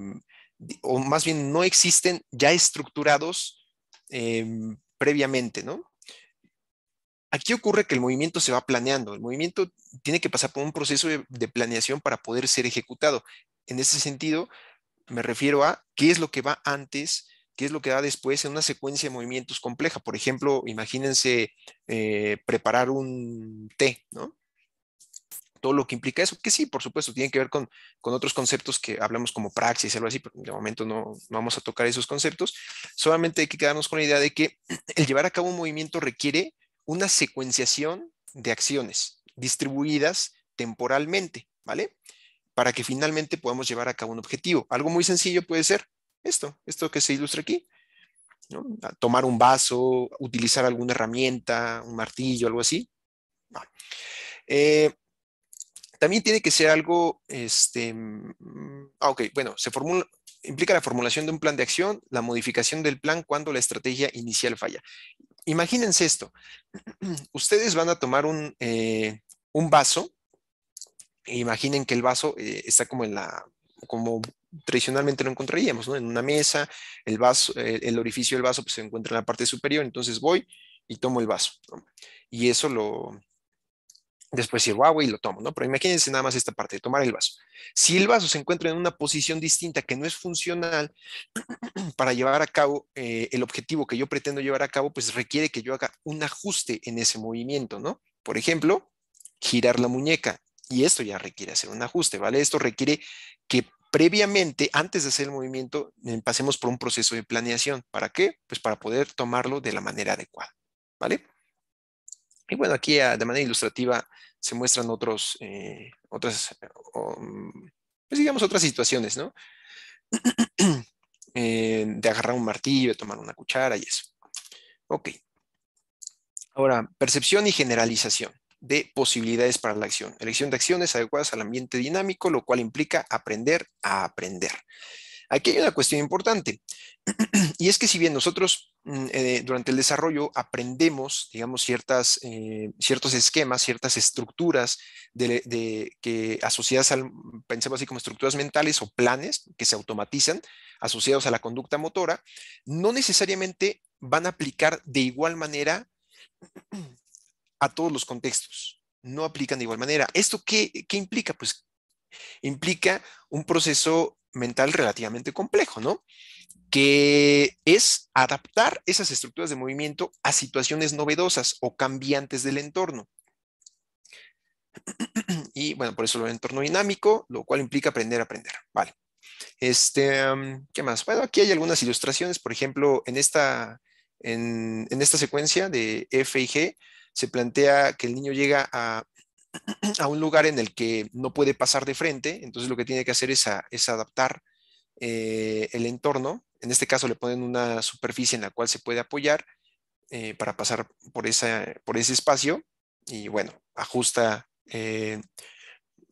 o más bien no existen ya estructurados em, previamente, ¿no? Aquí ocurre que el movimiento se va planeando, el movimiento tiene que pasar por un proceso de, planeación para poder ser ejecutado. En ese sentido, me refiero a qué es lo que va antes, qué es lo que va después en una secuencia de movimientos compleja. Por ejemplo, imagínense eh, preparar un té, ¿no? todo lo que implica eso, que sí, por supuesto, tiene que ver con, otros conceptos que hablamos como praxis, algo así, pero de momento no, vamos a tocar esos conceptos, solamente hay que quedarnos con la idea de que el llevar a cabo un movimiento requiere una secuenciación de acciones distribuidas temporalmente, ¿vale? Para que finalmente podamos llevar a cabo un objetivo. Algo muy sencillo puede ser esto, esto que se ilustra aquí, ¿no? Tomar un vaso, utilizar alguna herramienta, un martillo, algo así. Ah. Eh, también tiene que ser algo, este, mm, mm, ah, ok, bueno, se formula, implica la formulación de un plan de acción, la modificación del plan cuando la estrategia inicial falla. Imagínense esto, ustedes van a tomar un, eh, un vaso, imaginen que el vaso eh, está como en la, como tradicionalmente lo encontraríamos, ¿no? En una mesa, el vaso, el, orificio del vaso pues, se encuentra en la parte superior, entonces voy y tomo el vaso, Y eso lo, después decir, agua y lo tomo, ¿no? Pero imagínense nada más esta parte de tomar el vaso. Si el vaso se encuentra en una posición distinta que no es funcional para llevar a cabo eh, el objetivo que yo pretendo llevar a cabo, pues requiere que yo haga un ajuste en ese movimiento, ¿no? Por ejemplo, girar la muñeca. Y esto ya requiere hacer un ajuste, ¿vale? Esto requiere que previamente, antes de hacer el movimiento, eh, pasemos por un proceso de planeación. ¿Para qué? Pues para poder tomarlo de la manera adecuada, ¿vale? Y bueno, aquí ah, de manera ilustrativa se muestran otros, eh, otras, mm, pues digamos, otras situaciones, ¿no? Eh, de agarrar un martillo, de tomar una cuchara y eso. Ok. Ahora, percepción y generalización de posibilidades para la acción. Elección de acciones adecuadas al ambiente dinámico, lo cual implica aprender a aprender. Aquí hay una cuestión importante, y es que si bien nosotros mm, eh, durante el desarrollo aprendemos, digamos, ciertas, eh, ciertos esquemas, ciertas estructuras que asociadas al, pensemos así como estructuras mentales o planes que se automatizan asociados a la conducta motora, no necesariamente van a aplicar de igual manera a todos los contextos. No aplican de igual manera. ¿Esto qué implica? Pues implica un proceso mental relativamente complejo, ¿no? Que es adaptar esas estructuras de movimiento a situaciones novedosas o cambiantes del entorno. Y bueno, por eso lo entorno dinámico, lo cual implica aprender a aprender. Vale. Este, ¿qué más? Bueno, aquí hay algunas ilustraciones. Por ejemplo, en esta, en, en esta secuencia de F y G, se plantea que el niño llega a a un lugar en el que no puede pasar de frente, entonces lo que tiene que hacer es, adaptar eh, el entorno. En este caso le ponen una superficie en la cual se puede apoyar eh, para pasar por, esa, por ese espacio y bueno, ajusta, eh,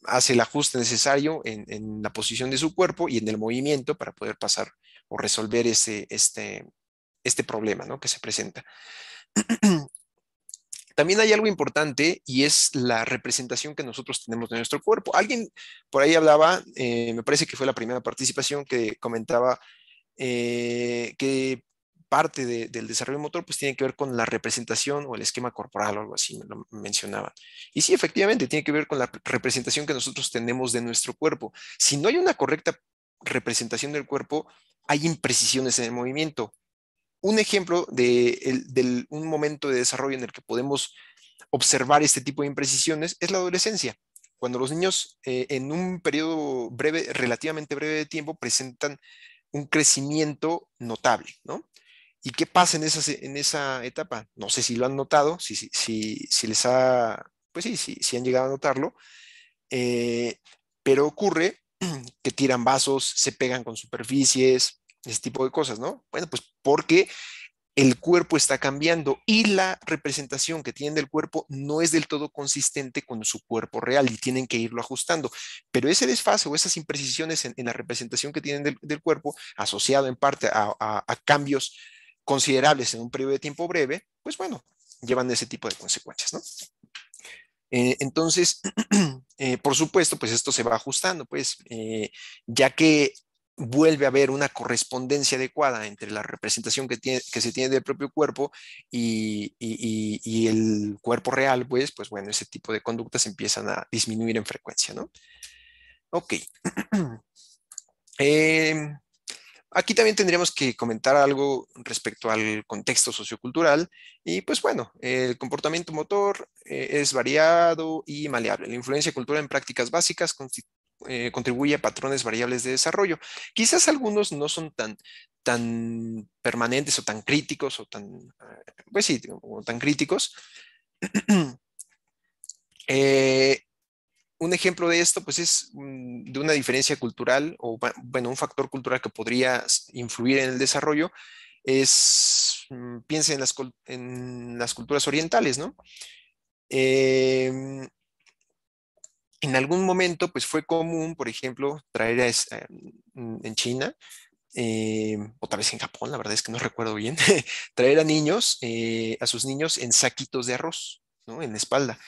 hace el ajuste necesario en, la posición de su cuerpo y en el movimiento para poder pasar o resolver ese, este, este problema que se presenta. También hay algo importante y es la representación que nosotros tenemos de nuestro cuerpo. Alguien por ahí hablaba, eh, me parece que fue la primera participación que comentaba eh, que parte del desarrollo motor pues tiene que ver con la representación o el esquema corporal o algo así, me lo mencionaba. Y sí, efectivamente, tiene que ver con la representación que nosotros tenemos de nuestro cuerpo. Si no hay una correcta representación del cuerpo, hay imprecisiones en el movimiento. Un ejemplo de, un momento de desarrollo en el que podemos observar este tipo de imprecisiones es la adolescencia cuando los niños eh, en un periodo breve, relativamente breve de tiempo, presentan un crecimiento notable, ¿no? ¿Y qué pasa en esa, en esa etapa? No sé si lo han notado, si, si, si, les ha, pues sí, si, han llegado a notarlo, eh, pero ocurre que tiran vasos, se pegan con superficies, ese tipo de cosas, ¿no? Bueno, pues porque el cuerpo está cambiando y la representación que tienen del cuerpo no es del todo consistente con su cuerpo real y tienen que irlo ajustando. Pero ese desfase o esas imprecisiones en, la representación que tienen del, cuerpo, asociado en parte a, cambios considerables en un periodo de tiempo breve, pues bueno, llevan ese tipo de consecuencias, ¿no? Eh, entonces, eh, por supuesto, pues esto se va ajustando, pues, eh, ya que vuelve a haber una correspondencia adecuada entre la representación que, que se tiene del propio cuerpo y, el cuerpo real, pues, pues bueno, ese tipo de conductas empiezan a disminuir en frecuencia, ¿no? Ok. Em, aquí también tendríamos que comentar algo respecto al contexto sociocultural y pues bueno, el comportamiento motor eh, es variado y maleable. La influencia cultural en prácticas básicas constituye eh, contribuye a patrones variables de desarrollo. Quizás algunos no son tan, tan permanentes o tan críticos o tan, eh, pues sí, o tan críticos. Eh, un ejemplo de esto, pues es mm, de una diferencia cultural o, bueno, un factor cultural que podría influir en el desarrollo es, mm, piensen en las, culturas orientales, ¿no? en algún momento, pues fue común, por ejemplo, traer a, eh, en China, eh, o tal vez en Japón, la verdad es que no recuerdo bien, traer a niños, eh, a sus niños en saquitos de arroz, ¿no? En la espalda.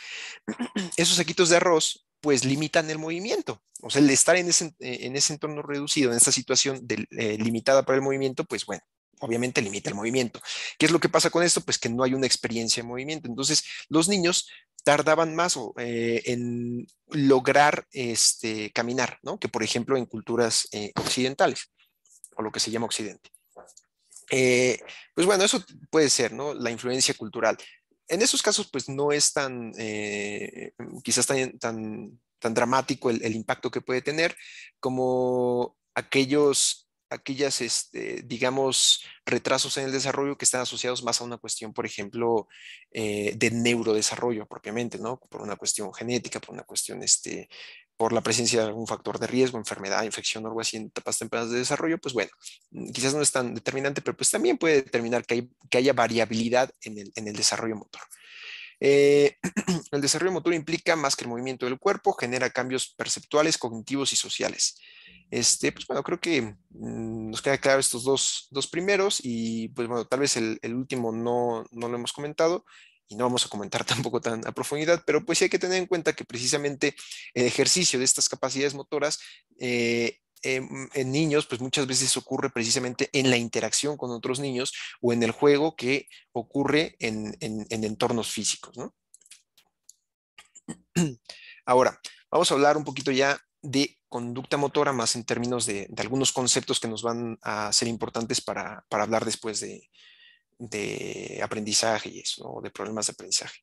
Esos saquitos de arroz, pues limitan el movimiento. O sea, el estar en ese, en ese entorno reducido, en esta situación de, limitada para el movimiento, pues bueno, obviamente limita el movimiento. ¿Qué es lo que pasa con esto? Pues que no hay una experiencia de movimiento. Entonces, los niños tardaban más eh, en lograr este, caminar, ¿no? Que por ejemplo en culturas eh, occidentales, o lo que se llama occidente. Eh, pues bueno, eso puede ser, ¿no? La influencia cultural. En esos casos, pues no es tan, quizás tan, tan, tan dramático el impacto que puede tener como aquellos aquellas, este, digamos, retrasos en el desarrollo que están asociados más a una cuestión, por ejemplo, eh, de neurodesarrollo propiamente, ¿no? Por una cuestión genética, por una cuestión, este, por la presencia de algún factor de riesgo, enfermedad, infección o algo así en etapas tempranas de desarrollo, pues bueno, mm, quizás no es tan determinante, pero pues también puede determinar que, haya variabilidad en el, desarrollo motor. Eh, el desarrollo motor implica más que el movimiento del cuerpo, genera cambios perceptuales, cognitivos y sociales. Este, pues bueno, creo que mm, nos queda claro estos dos, primeros y pues bueno, tal vez el, último no, lo hemos comentado y no vamos a comentar tampoco tan a profundidad, pero pues hay que tener en cuenta que precisamente el ejercicio de estas capacidades motoras eh, em, en, niños, pues muchas veces ocurre precisamente en la interacción con otros niños o en el juego que ocurre en, en entornos físicos, ¿no? Ahora, vamos a hablar un poquito ya de conducta motora, más en términos de, algunos conceptos que nos van a ser importantes para, hablar después de, aprendizaje y eso, de problemas de aprendizaje.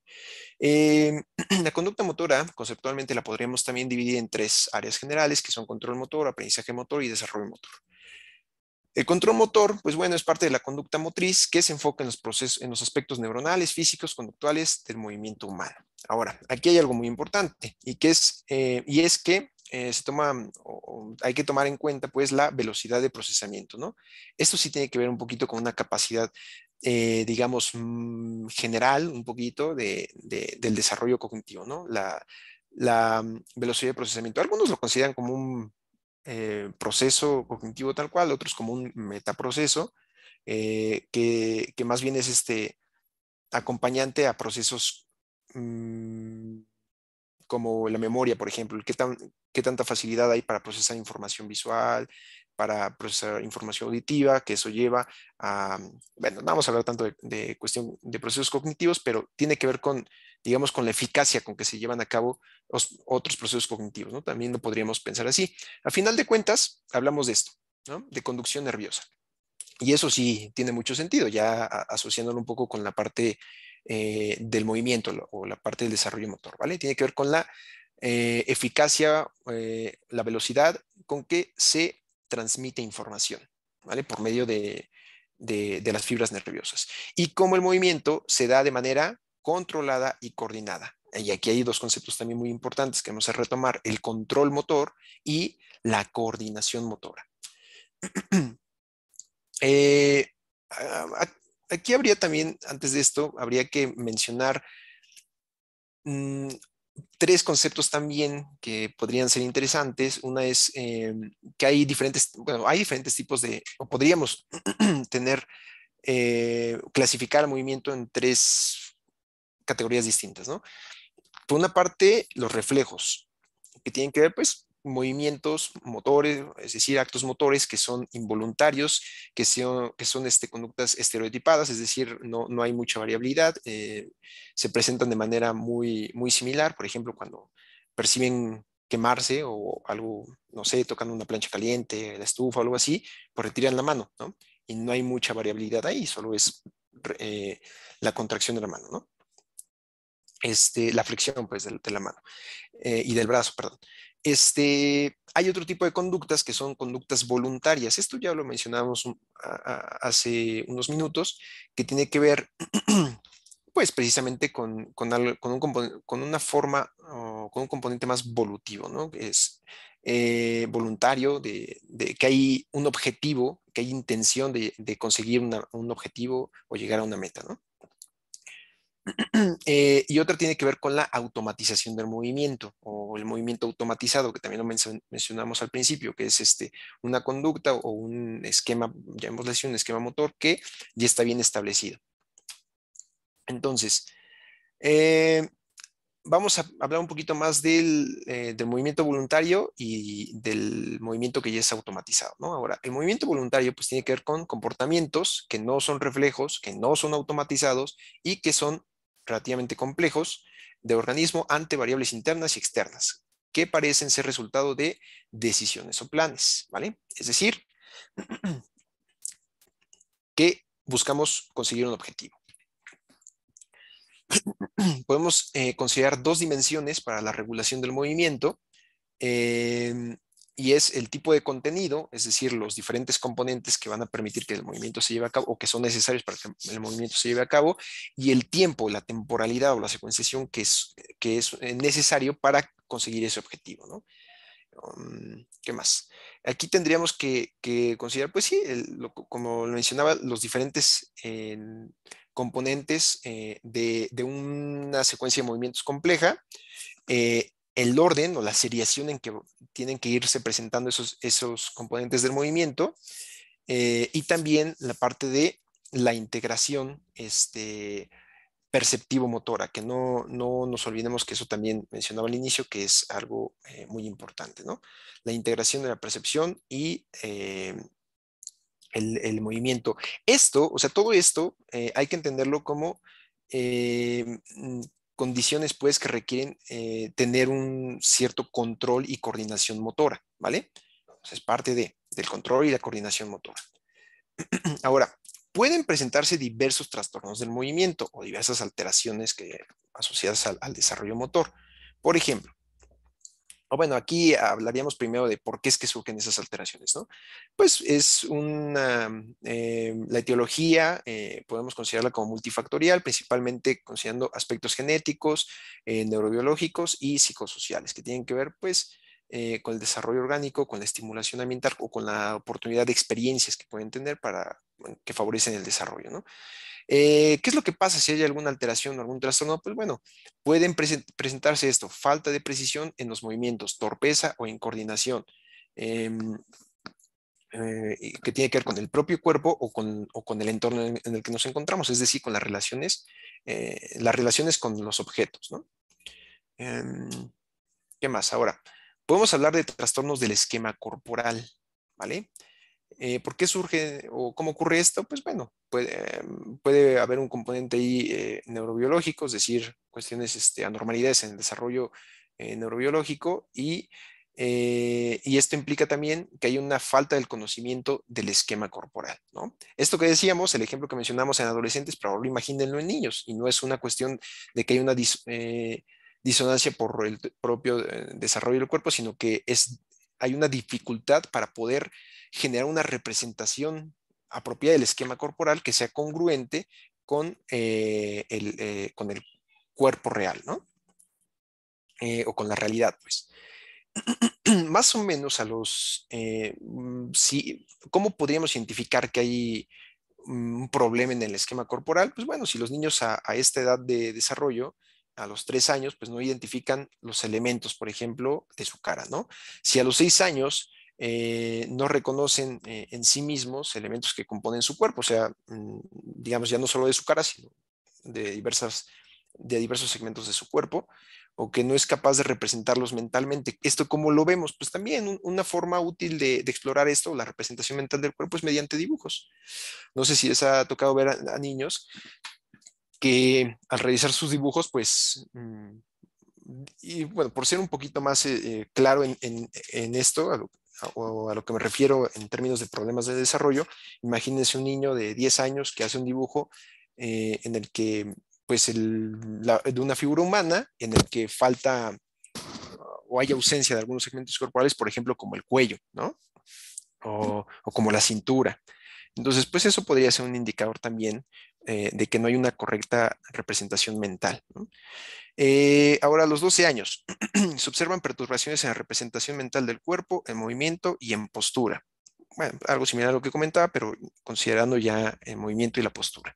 Eh, la conducta motora, conceptualmente, la podríamos también dividir en tres áreas generales, que son control motor, aprendizaje motor y desarrollo motor. El control motor, pues bueno, es parte de la conducta motriz que se enfoca en los procesos, en los aspectos neuronales, físicos, conductuales del movimiento humano. Ahora, aquí hay algo muy importante y, que es, eh, y es que eh, hay que tomar en cuenta pues la velocidad de procesamiento, ¿no? Esto sí tiene que ver un poquito con una capacidad, eh, digamos, mm, general, un poquito del desarrollo cognitivo, ¿no? La, mm, velocidad de procesamiento. Algunos lo consideran como un eh, proceso cognitivo tal cual, otros como un metaproceso, que, más bien es este acompañante a procesos mm, como la memoria, por ejemplo, qué, qué tanta facilidad hay para procesar información visual, para procesar información auditiva, que eso lleva a, bueno, no vamos a hablar tanto de, cuestión de procesos cognitivos, pero tiene que ver con, digamos, con la eficacia con que se llevan a cabo otros procesos cognitivos, ¿no? También lo podríamos pensar así. A final de cuentas, hablamos de esto, ¿no? De conducción nerviosa. Y eso sí tiene mucho sentido, ya asociándolo un poco con la parte eh, del movimiento o la parte del desarrollo motor, ¿vale? Tiene que ver con la eh, eficacia, eh, la velocidad con que se transmite información, ¿vale? Por medio de, de, las fibras nerviosas. Y cómo el movimiento se da de manera controlada y coordinada. Y aquí hay dos conceptos también muy importantes que vamos a retomar, el control motor y la coordinación motora. aquí habría también, antes de esto, habría que mencionar mm, tres conceptos también que podrían ser interesantes. Una es eh, que hay diferentes, bueno, hay diferentes tipos de, o podríamos tener, eh, clasificar el movimiento en tres categorías distintas, ¿no? Por una parte, los reflejos, que tienen que ver, pues, movimientos motores, es decir, actos motores que son involuntarios, que son, que son este, conductas estereotipadas, es decir, no, no hay mucha variabilidad, eh, se presentan de manera muy, muy similar, por ejemplo, cuando perciben quemarse o algo, no sé, tocando una plancha caliente, la estufa o algo así, pues retiran la mano, ¿no? Y no hay mucha variabilidad ahí, solo es eh, la contracción de la mano, ¿no? Este, la flexión pues, de, la mano eh, y del brazo, perdón. Este, hay otro tipo de conductas que son conductas voluntarias. Esto ya lo mencionamos hace unos minutos, que tiene que ver, pues precisamente con, un, una forma con un componente más volutivo, ¿no? Es eh, voluntario, de, que hay un objetivo, que hay intención de, conseguir un objetivo o llegar a una meta, ¿no? Eh, y otra tiene que ver con la automatización del movimiento o el movimiento automatizado, que también lo mencionamos al principio, que es este, una conducta o un esquema, llamémosle un esquema motor que ya está bien establecido. Entonces, eh, vamos a hablar un poquito más eh, del, movimiento voluntario y del movimiento que ya es automatizado. Ahora, el movimiento voluntario pues tiene que ver con comportamientos que no son reflejos, que no son automatizados y que son relativamente complejos de organismo ante variables internas y externas, que parecen ser resultado de decisiones o planes, ¿vale? Es decir, que buscamos conseguir un objetivo. Podemos eh, considerar dos dimensiones para la regulación del movimiento, em, y es el tipo de contenido, es decir, los diferentes componentes que van a permitir que el movimiento se lleve a cabo o que son necesarios para que el movimiento se lleve a cabo, y el tiempo, la temporalidad o la secuenciación que es, que es eh, necesario para conseguir ese objetivo. ¿no? Mm, ¿Qué más? Aquí tendríamos que, considerar, pues sí, como lo mencionaba, los diferentes componentes eh, de, una secuencia de movimientos compleja. Eh, el orden o la seriación en que tienen que irse presentando esos, esos componentes del movimiento eh, y también la parte de la integración este, perceptivo-motora, que no, no, nos olvidemos que eso también mencionaba al inicio, que es algo eh, muy importante, ¿no? La integración de la percepción y eh, el, el, movimiento. Esto, o sea, todo esto hay que entenderlo como condiciones pues que requieren eh, tener un cierto control y coordinación motora, ¿vale? es parte de, del control y la coordinación motora. Ahora, pueden presentarse diversos trastornos del movimiento o diversas alteraciones que, asociadas al desarrollo motor. Por ejemplo, bueno, aquí hablaríamos primero de por qué es que surgen esas alteraciones, ¿no? Pues es una, eh, la etiología eh, podemos considerarla como multifactorial, principalmente considerando aspectos genéticos, eh, neurobiológicos y psicosociales, que tienen que ver, pues, con el desarrollo orgánico, con la estimulación ambiental o con la oportunidad de experiencias que pueden tener para que favorecen el desarrollo, ¿no? Eh, ¿Qué es lo que pasa si hay alguna alteración o algún trastorno? Pues bueno, pueden presentarse esto, falta de precisión en los movimientos, torpeza o incoordinación, em, eh, que tiene que ver con el propio cuerpo o con, el entorno en, el que nos encontramos, es decir, con las relaciones, eh, las relaciones con los objetos, ¿no? Em, ¿Qué más? Ahora, podemos hablar de trastornos del esquema corporal, ¿vale? vale eh, ¿Por qué surge o cómo ocurre esto? Pues bueno, puede, em, haber un componente ahí eh, neurobiológico, es decir, cuestiones, este, anormalidades en el desarrollo eh, neurobiológico y, y, esto implica también que hay una falta del conocimiento del esquema corporal. ¿no? Esto que decíamos, el ejemplo que mencionamos en adolescentes, pero ahora imagínenlo en niños y no es una cuestión de que hay una disonancia por el propio desarrollo del cuerpo, sino que es hay una dificultad para poder generar una representación apropiada del esquema corporal que sea congruente con, eh, eh, el, cuerpo real, ¿no? Eh, o con la realidad, pues. Más o menos a los, mm, ¿cómo podríamos identificar que hay mm, un problema en el esquema corporal? Pues bueno, si los niños a esta edad de desarrollo a los tres años, pues no identifican los elementos, por ejemplo, de su cara, ¿no? Si a los seis años eh, no reconocen eh, en sí mismos elementos que componen su cuerpo, o sea, mm, digamos ya no solo de su cara, sino de, diversas, de diversos segmentos de su cuerpo, o que no es capaz de representarlos mentalmente. Esto como lo vemos, pues también una forma útil de, explorar esto, la representación mental del cuerpo, es mediante dibujos. No sé si les ha tocado ver a niños que al realizar sus dibujos, pues, mm, y bueno, por ser un poquito más eh, eh, claro en, esto, o a, lo, que me refiero en términos de problemas de desarrollo, imagínense un niño de 10 años que hace un dibujo eh, en el que, pues, el, de una figura humana, en el que falta o hay ausencia de algunos segmentos corporales, por ejemplo, como el cuello, ¿no? o como la cintura. Entonces, pues eso podría ser un indicador también eh, de que no hay una correcta representación mental. Eh, ahora, a los 12 años, se observan perturbaciones en la representación mental del cuerpo, en movimiento y en postura. Bueno, algo similar a lo que comentaba, pero considerando ya el movimiento y la postura.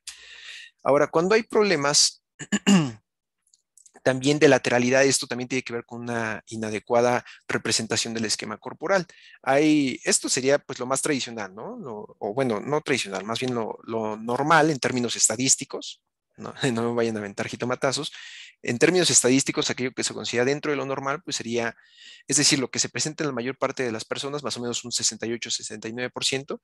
Ahora, cuando hay problemas También de lateralidad, esto también tiene que ver con una inadecuada representación del esquema corporal. Hay, esto sería pues lo más tradicional, ¿no? o bueno, no tradicional, más bien lo, normal en términos estadísticos, no, no, me vayan a aventar jitomatazos. En términos estadísticos, aquello que se considera dentro de lo normal, pues sería, es decir, lo que se presenta en la mayor parte de las personas, más o menos un 68-69%,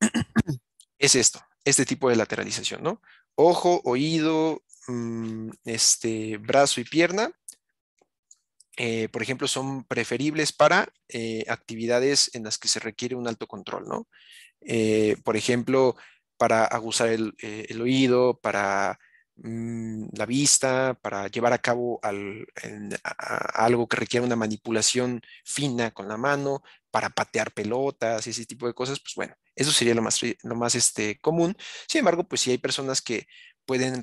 es esto, este tipo de lateralización, ¿no? ojo, oído, mm, este, brazo y pierna, eh, por ejemplo, son preferibles para eh, actividades en las que se requiere un alto control, ¿no? Eh, por ejemplo, para aguzar el, oído, para mm, la vista, para llevar a cabo algo que requiera una manipulación fina con la mano, para patear pelotas y ese tipo de cosas, pues bueno, eso sería lo más, lo más este, común. Sin embargo, pues sí hay personas que pueden,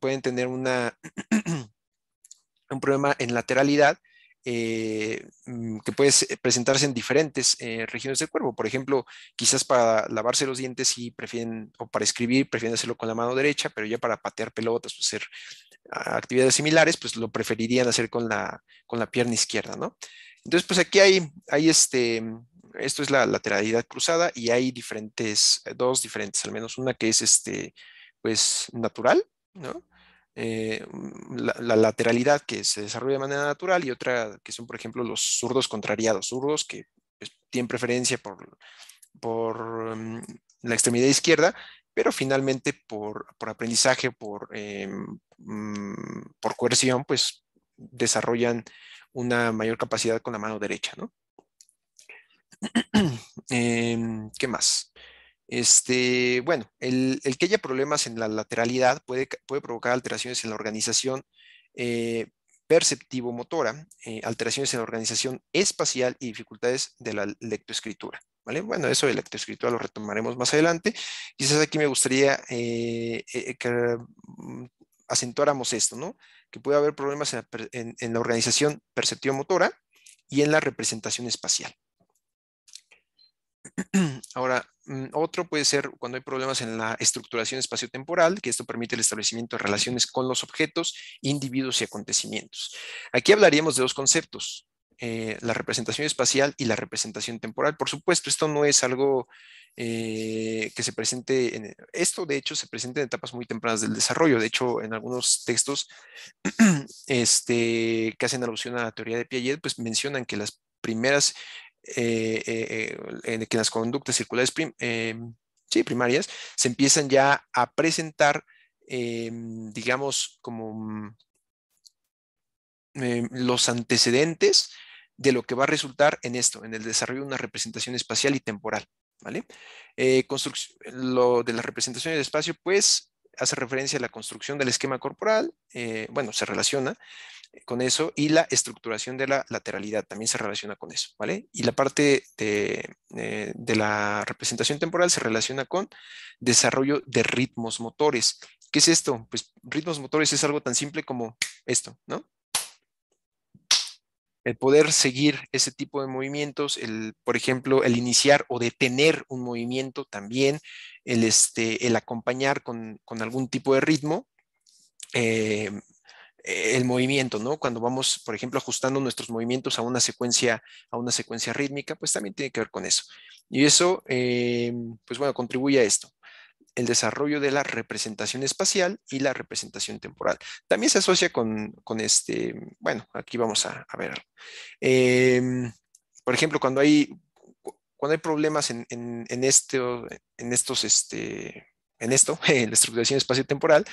pueden tener una, un problema en lateralidad, eh, mm, que puede presentarse en diferentes eh, regiones del cuerpo. Por ejemplo, quizás para lavarse los dientes y prefieren, o para escribir, prefieren hacerlo con la mano derecha, pero ya para patear pelotas, o pues, hacer ah, actividades similares, pues lo preferirían hacer con la, con la pierna izquierda, ¿no? Entonces, pues aquí hay, hay este, esto es la lateralidad cruzada y hay diferentes, eh, dos diferentes, al menos una que es este, pues natural, ¿no? Eh, mm, la, lateralidad que se desarrolla de manera natural y otra que son, por ejemplo, los zurdos contrariados, zurdos que pues, tienen preferencia por, mm, la extremidad izquierda, pero finalmente por, aprendizaje, por, em, mm, por coerción, pues desarrollan una mayor capacidad con la mano derecha, ¿no? Em, ¿Qué más? Este, bueno, el, que haya problemas en la lateralidad puede, puede provocar alteraciones en la organización eh, perceptivo-motora, eh, alteraciones en la organización espacial y dificultades de la lectoescritura. ¿Vale? Bueno, eso de lectoescritura lo retomaremos más adelante. Quizás aquí me gustaría eh, que mm, acentuáramos esto, ¿no? que puede haber problemas en, la organización perceptivo-motora y en la representación espacial. Ahora, mm, otro puede ser cuando hay problemas en la estructuración espaciotemporal, que esto permite el establecimiento de relaciones con los objetos, individuos y acontecimientos. Aquí hablaríamos de dos conceptos, eh, la representación espacial y la representación temporal. Por supuesto, esto no es algo eh, que se presente, en, esto de hecho se presenta en etapas muy tempranas del desarrollo. De hecho, en algunos textos este, que hacen alusión a la teoría de Piaget, pues mencionan que las primeras, eh, que las conductas circulares primarias se empiezan ya a presentar, digamos, como mm, los antecedentes de lo que va a resultar en esto, en el desarrollo de una representación espacial y temporal. ¿vale? Eh, lo de la representación del espacio, pues, hace referencia a la construcción del esquema corporal, eh, bueno, se relaciona con eso, y la estructuración de la lateralidad también se relaciona con eso, ¿vale? Y la parte de, eh, de la representación temporal se relaciona con desarrollo de ritmos motores. ¿Qué es esto? Pues ritmos motores es algo tan simple como esto, ¿no? el poder seguir ese tipo de movimientos, el, por ejemplo, el iniciar o detener un movimiento también, el, este, el acompañar con, con algún tipo de ritmo. Eh, eh, el movimiento, ¿no? Cuando vamos, por ejemplo, ajustando nuestros movimientos a una secuencia, a una secuencia rítmica, pues también tiene que ver con eso. Y eso, eh, pues bueno, contribuye a esto el desarrollo de la representación espacial y la representación temporal. También se asocia con, este, bueno, aquí vamos a, a ver. Em, por ejemplo, cuando hay, cuando hay problemas en, en, en, esto, en estos, este, en esto, en la estructuración espacio-temporal,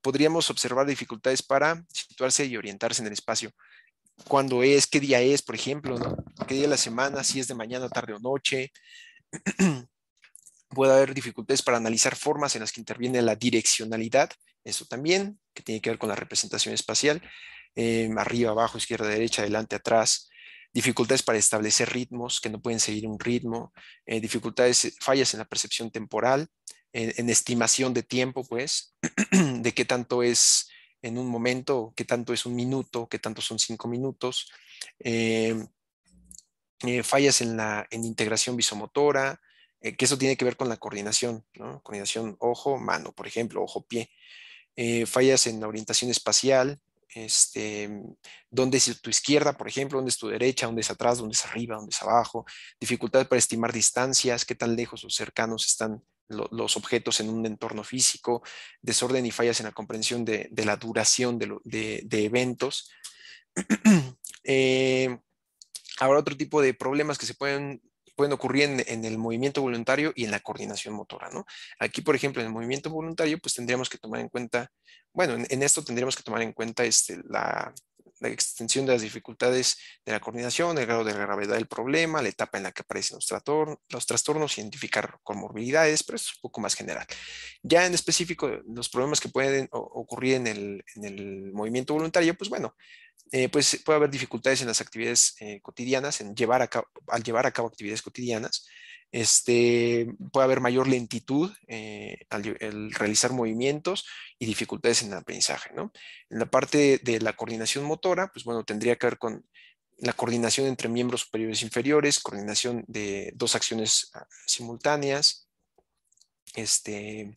podríamos observar dificultades para situarse y orientarse en el espacio. Cuando es? ¿Qué día es, por ejemplo? ¿Qué día de la semana? ¿Si es de mañana, tarde o noche? puede haber dificultades para analizar formas en las que interviene la direccionalidad, eso también, que tiene que ver con la representación espacial, eh, arriba, abajo, izquierda, derecha, adelante, atrás, dificultades para establecer ritmos que no pueden seguir un ritmo, eh, dificultades, fallas en la percepción temporal, en, estimación de tiempo, pues, de qué tanto es en un momento, qué tanto es un minuto, qué tanto son cinco minutos, eh, fallas en la integración visomotora, eh, que eso tiene que ver con la coordinación, ¿no? Coordinación ojo-mano, por ejemplo, ojo-pie. Eh, fallas en la orientación espacial, este, dónde es tu izquierda, por ejemplo, dónde es tu derecha, dónde es atrás, dónde es arriba, dónde es abajo, dificultad para estimar distancias, qué tan lejos o cercanos están los objetos en un entorno físico, desorden y fallas en la comprensión de, la duración de, eventos. ahora eh, otro tipo de problemas que se pueden pueden ocurrir en, el movimiento voluntario y en la coordinación motora, ¿no? Aquí, por ejemplo, en el movimiento voluntario, pues tendríamos que tomar en cuenta, bueno, en, esto tendríamos que tomar en cuenta este, la, extensión de las dificultades de la coordinación, el grado de gravedad del problema, la etapa en la que aparecen los, trastornos, los trastornos identificar comorbilidades, pero es un poco más general. Ya en específico, los problemas que pueden ocurrir en el movimiento voluntario, pues bueno, eh, pues puede haber dificultades en las actividades eh, cotidianas, en llevar al llevar a cabo actividades cotidianas. Este, puede haber mayor lentitud eh, al, realizar movimientos y dificultades en el aprendizaje. En la parte de la coordinación motora, pues bueno, tendría que ver con la coordinación entre miembros superiores e inferiores, coordinación de dos acciones ah, simultáneas, este,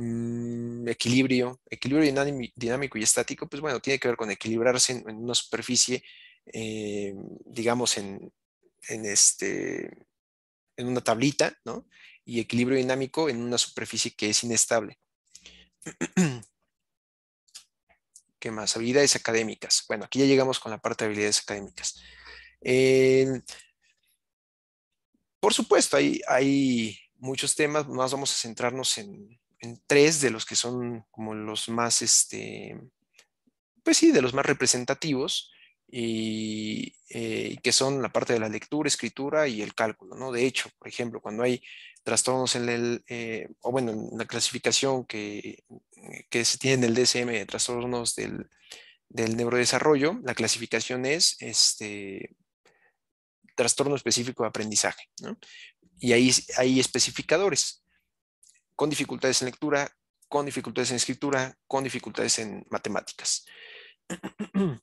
Mm, equilibrio, equilibrio dinámico y estático, pues bueno, tiene que ver con equilibrarse en, una superficie, eh, digamos, en, en, este, en una tablita, ¿no? Y equilibrio dinámico en una superficie que es inestable. ¿Qué más? Habilidades académicas. Bueno, aquí ya llegamos con la parte de habilidades académicas. Eh, por supuesto, hay, hay muchos temas, más vamos a centrarnos en, en tres de los que son como los más, este, pues sí, de los más representativos y eh, que son la parte de la lectura, escritura y el cálculo, ¿no? De hecho, por ejemplo, cuando hay trastornos en el, eh, o bueno, en la clasificación que, que, se tiene en el DSM de trastornos del, neurodesarrollo, la clasificación es este trastorno específico de aprendizaje, ¿no? Y ahí hay especificadores con dificultades en lectura, con dificultades en escritura, con dificultades en matemáticas.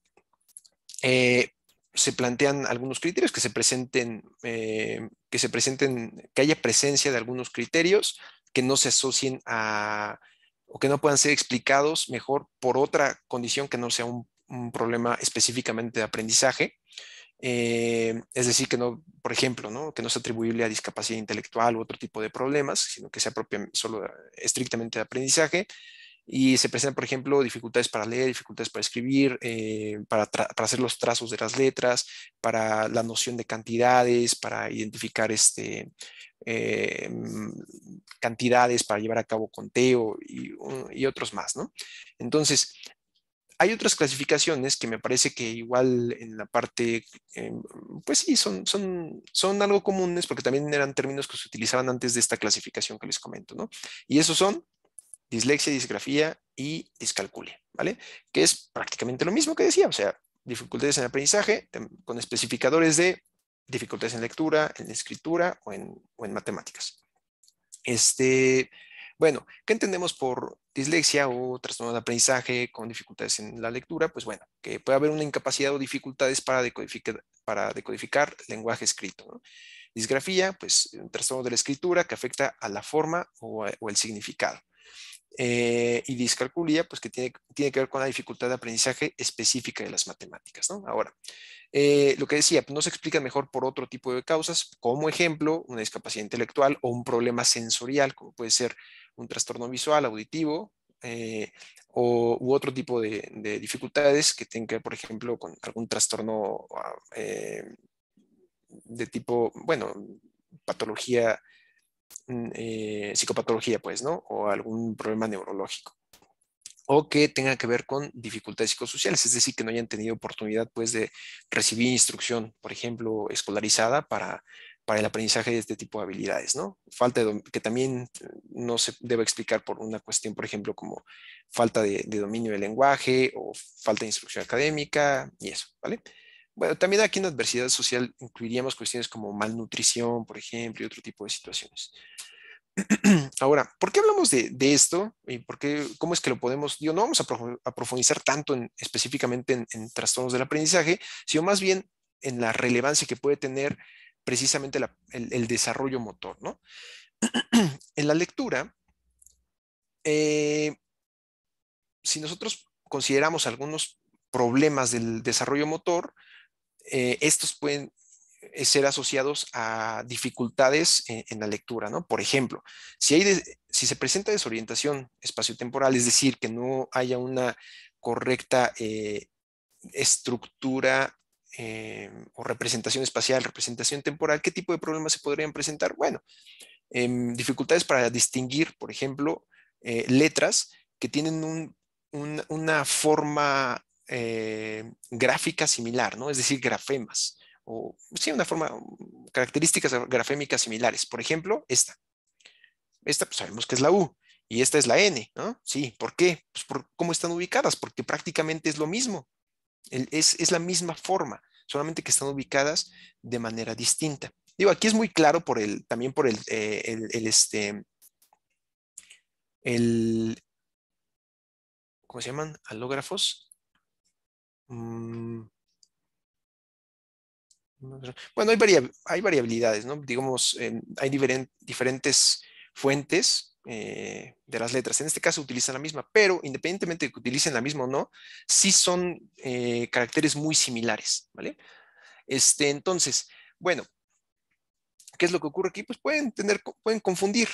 Eh, se plantean algunos criterios que se presenten, eh, que se presenten, que haya presencia de algunos criterios que no se asocien a o que no puedan ser explicados mejor por otra condición que no sea un problema específicamente de aprendizaje. Eh, es decir, que no, por ejemplo, ¿no? que no es atribuible a discapacidad intelectual u otro tipo de problemas, sino que se propia, solo estrictamente de aprendizaje. Y se presentan, por ejemplo, dificultades para leer, dificultades para escribir, eh, para, hacer los trazos de las letras, para la noción de cantidades, para identificar este, eh, mm, cantidades, para llevar a cabo conteo y, otros más. ¿no? Entonces, hay otras clasificaciones que me parece que igual en la parte, eh, pues sí, son, algo comunes porque también eran términos que se utilizaban antes de esta clasificación que les comento, ¿no? Y esos son dislexia, disgrafía y discalculia, ¿vale? Que es prácticamente lo mismo que decía, o sea, dificultades en aprendizaje em, con especificadores de dificultades en lectura, en escritura o o en matemáticas. Este, bueno, ¿qué entendemos por dislexia o trastorno de aprendizaje con dificultades en la lectura? Pues bueno, que puede haber una incapacidad o dificultades para decodificar, lenguaje escrito. Disgrafía, pues un trastorno de la escritura que afecta a la forma o el significado. Eh, y discalculia, pues que tiene, tiene, que ver con la dificultad de aprendizaje específica de las matemáticas, ¿no? Ahora, eh, lo que decía, no se explica mejor por otro tipo de causas, como ejemplo, una discapacidad intelectual o un problema sensorial, como puede ser un trastorno visual, auditivo, eh, o, u otro tipo de, de, dificultades que tienen que ver, por ejemplo, con algún trastorno ah, de tipo, bueno, patología Mm, eh, psicopatología, pues, ¿no? O algún problema neurológico. O que tenga que ver con dificultades psicosociales, es decir, que no hayan tenido oportunidad, pues, de recibir instrucción, por ejemplo, escolarizada para, para el aprendizaje de este tipo de habilidades, ¿no? Falta de, que también no se debe explicar por una cuestión, por ejemplo, como falta de, de dominio del lenguaje o falta de instrucción académica y eso, ¿vale? Bueno, también aquí en adversidad social incluiríamos cuestiones como malnutrición, por ejemplo, y otro tipo de situaciones. Ahora, ¿por qué hablamos de, esto? ¿Y cómo es que lo podemos? Yo no vamos a, profundizar tanto específicamente en, trastornos del aprendizaje, sino más bien en la relevancia que puede tener precisamente el, desarrollo motor, ¿no? en la lectura, eh, si nosotros consideramos algunos problemas del desarrollo motor, eh, estos pueden eh, ser asociados a dificultades en, la lectura, ¿no? Por ejemplo, si, hay si se presenta desorientación espaciotemporal, es decir, que no haya una correcta eh, estructura o representación espacial, representación temporal, ¿qué tipo de problemas se podrían presentar? Bueno, em, dificultades para distinguir, por ejemplo, letras que tienen una forma eh, gráfica similar, ¿no? Es decir, grafemas. O sí, una forma, mm, características grafémicas similares. Por ejemplo, esta. Esta pues sabemos que es la U y esta es la N, ¿no? Sí, ¿por qué? Pues por cómo están ubicadas, porque prácticamente es lo mismo. es, la misma forma, solamente que están ubicadas de manera distinta. Digo, aquí es muy claro por el, también por el, eh, el, el este, el, ¿cómo se llaman? alógrafos Mm. Bueno, hay, variabilidades, ¿no? Digamos, hay diferentes fuentes eh, de las letras. En este caso utilizan la misma, pero independientemente de que utilicen la misma o no, sí son eh, caracteres muy similares, ¿vale? Este, entonces, bueno, ¿qué es lo que ocurre aquí? Pues pueden tener, pueden confundir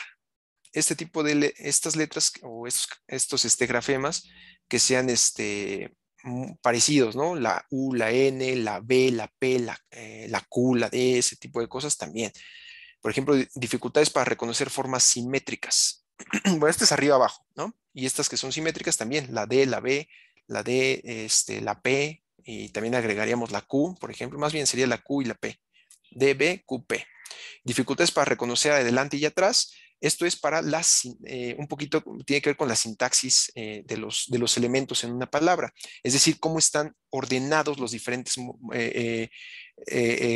este tipo de estas letras o estos, estos este, grafemas que sean este, Mm, parecidos, ¿no? La U, la N, la B, la P, la, eh, Q, la D, ese tipo de cosas también. Por ejemplo, dificultades para reconocer formas simétricas. bueno, este es arriba abajo, ¿no? Y estas que son simétricas también, la D, la B, la D, este, la P, y también agregaríamos la Q, por ejemplo, más bien sería la Q y la P. D, B, Q, P. Dificultades para reconocer adelante y atrás esto es para las, eh, un poquito tiene que ver con la sintaxis eh, de, los, de los elementos en una palabra, es decir, cómo están ordenados los diferentes eh,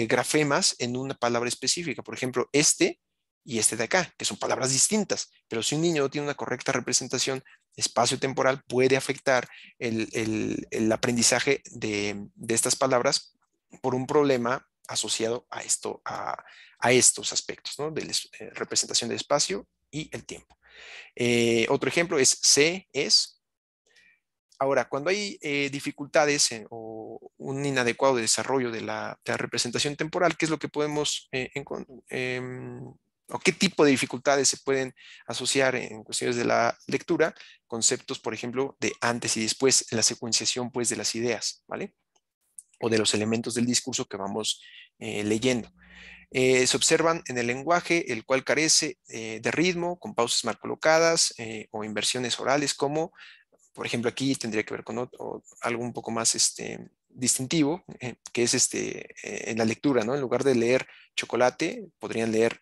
grafemas en una palabra específica. Por ejemplo, este y este de acá, que son palabras distintas, pero si un niño no tiene una correcta representación espacio-temporal, puede afectar el, el aprendizaje de, de estas palabras por un problema asociado a, esto, a, estos aspectos, ¿no? De la eh, representación del espacio y el tiempo. Eh, otro ejemplo es C es. Ahora, cuando hay eh, dificultades o un inadecuado desarrollo de la, representación temporal, ¿qué es lo que podemos en, em, o qué tipo de dificultades se pueden asociar en cuestiones de la lectura, conceptos, por ejemplo, de antes y después, la secuenciación pues, de las ideas, ¿vale? de los elementos del discurso que vamos eh, leyendo. Eh, se observan en el lenguaje, el cual carece eh, de ritmo, con pausas mal colocadas o inversiones orales, como, por ejemplo, aquí tendría que ver con algo un poco más este, distintivo, que es este, en la lectura, ¿no? En lugar de leer chocolate, podrían leer,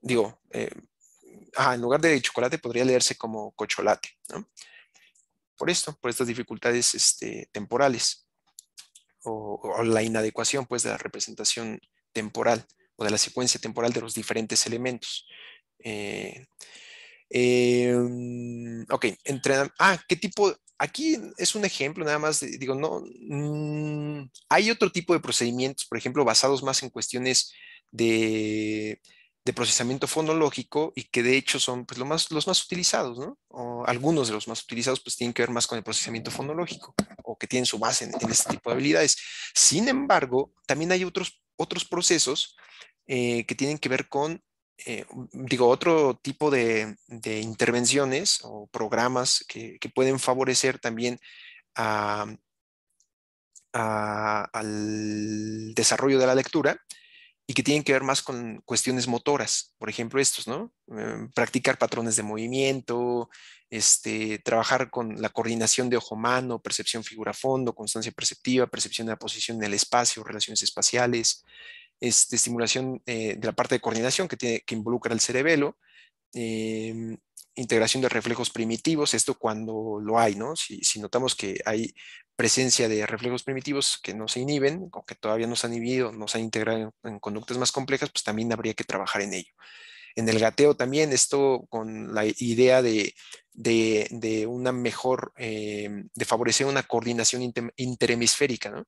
digo, ah, en lugar de chocolate podría leerse como cocholate, ¿no? Por esto, por estas dificultades este, temporales o, la inadecuación pues de la representación temporal o de la secuencia temporal de los diferentes elementos. Eh, em, ok, entre, ah, ¿qué tipo? Aquí es un ejemplo nada más, digo, no, mm, hay otro tipo de procedimientos, por ejemplo, basados más en cuestiones de de procesamiento fonológico y que de hecho son pues, los más utilizados, ¿no? O algunos de los más utilizados pues tienen que ver más con el procesamiento fonológico o que tienen su base en, este tipo de habilidades. Sin embargo, también hay otros, otros procesos eh, que tienen que ver con, eh, digo, otro tipo de, intervenciones o programas que, pueden favorecer también al desarrollo de la lectura y que tienen que ver más con cuestiones motoras, por ejemplo estos, ¿no? Eh, practicar patrones de movimiento, este, trabajar con la coordinación de ojo-mano, percepción figura-fondo, constancia perceptiva, percepción de la posición en el espacio, relaciones espaciales, este, estimulación eh, de la parte de coordinación que, tiene, que involucra el cerebelo, em, integración de reflejos primitivos, esto cuando lo hay, ¿no? Si, notamos que hay presencia de reflejos primitivos que no se inhiben o que todavía no se han inhibido, no se han integrado en, conductas más complejas, pues también habría que trabajar en ello. En el gateo también, esto con la idea de, una mejor, eh, de favorecer una coordinación interhemisférica, ¿no?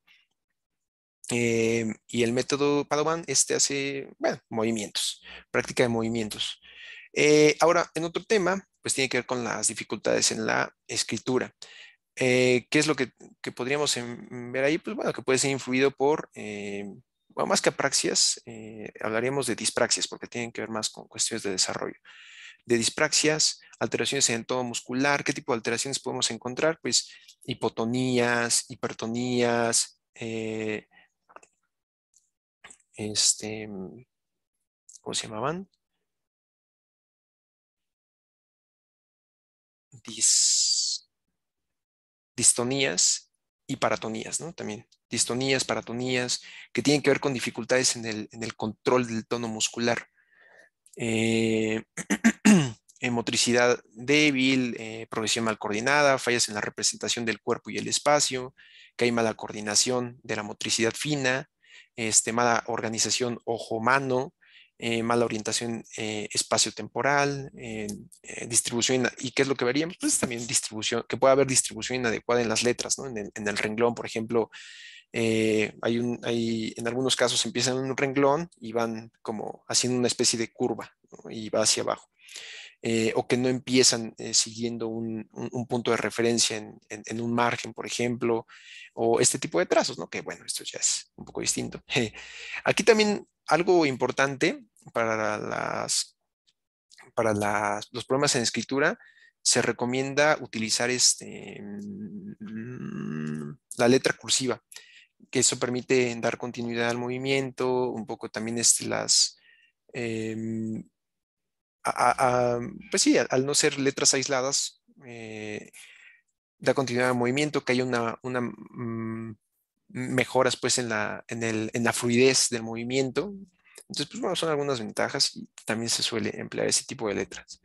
Eh, y el método Padovan este hace, bueno, movimientos, práctica de movimientos. Eh, ahora, en otro tema, pues tiene que ver con las dificultades en la escritura. Eh, ¿Qué es lo que, podríamos ver ahí? Pues bueno, que puede ser influido por, eh, más que apraxias, hablaríamos de dispraxias, porque tienen que ver más con cuestiones de desarrollo. De dispraxias, alteraciones en el muscular, ¿qué tipo de alteraciones podemos encontrar? Pues hipotonías, hipertonías, este, ¿cómo se llamaban? distonías y paratonías, ¿no? También distonías, paratonías, que tienen que ver con dificultades en el, control del tono muscular. Eh, motricidad débil, eh, progresión mal coordinada, fallas en la representación del cuerpo y el espacio, que hay mala coordinación de la motricidad fina, este, mala organización ojo-mano, eh, mala orientación eh, espacio-temporal, eh, distribución, y qué es lo que veríamos, pues también distribución, que puede haber distribución inadecuada en las letras, ¿no? En el, renglón, por ejemplo, hay un, hay, en algunos casos empiezan en un renglón y van como haciendo una especie de curva y va hacia abajo. Eh, o que no empiezan eh, siguiendo un, punto de referencia en, un margen, por ejemplo, o este tipo de trazos, ¿no? Que bueno, esto ya es un poco distinto. Aquí también algo importante para, las, para las, los problemas en escritura, se recomienda utilizar este, mm, la letra cursiva, que eso permite dar continuidad al movimiento, un poco también este, las... Em, pues sí, al no ser letras aisladas, eh, da continuidad al movimiento, que hay una, una mm, mejoras pues en la, en, la fluidez del movimiento. Entonces, pues bueno, son algunas ventajas y también se suele emplear ese tipo de letras.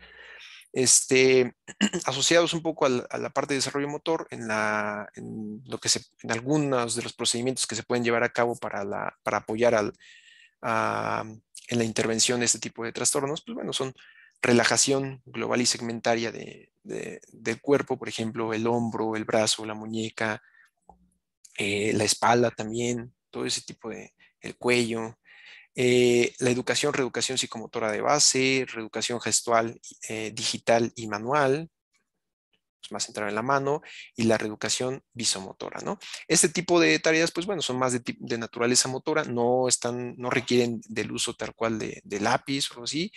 Este, asociados un poco a la parte de desarrollo motor en, la, lo que en algunos de los procedimientos que se pueden llevar a cabo para, la, para apoyar al, en la intervención de este tipo de trastornos, pues bueno, son relajación global y segmentaria de, del cuerpo, por ejemplo, el hombro, el brazo, la muñeca, eh, la espalda también, todo ese tipo de, el cuello, eh, la educación, reeducación psicomotora de base, reeducación gestual, eh, digital y manual, pues, más centrado en la mano y la reeducación visomotora, ¿no? Este tipo de tareas, pues bueno, son más de, de naturaleza motora, no están, no requieren del uso tal cual de, lápiz o así.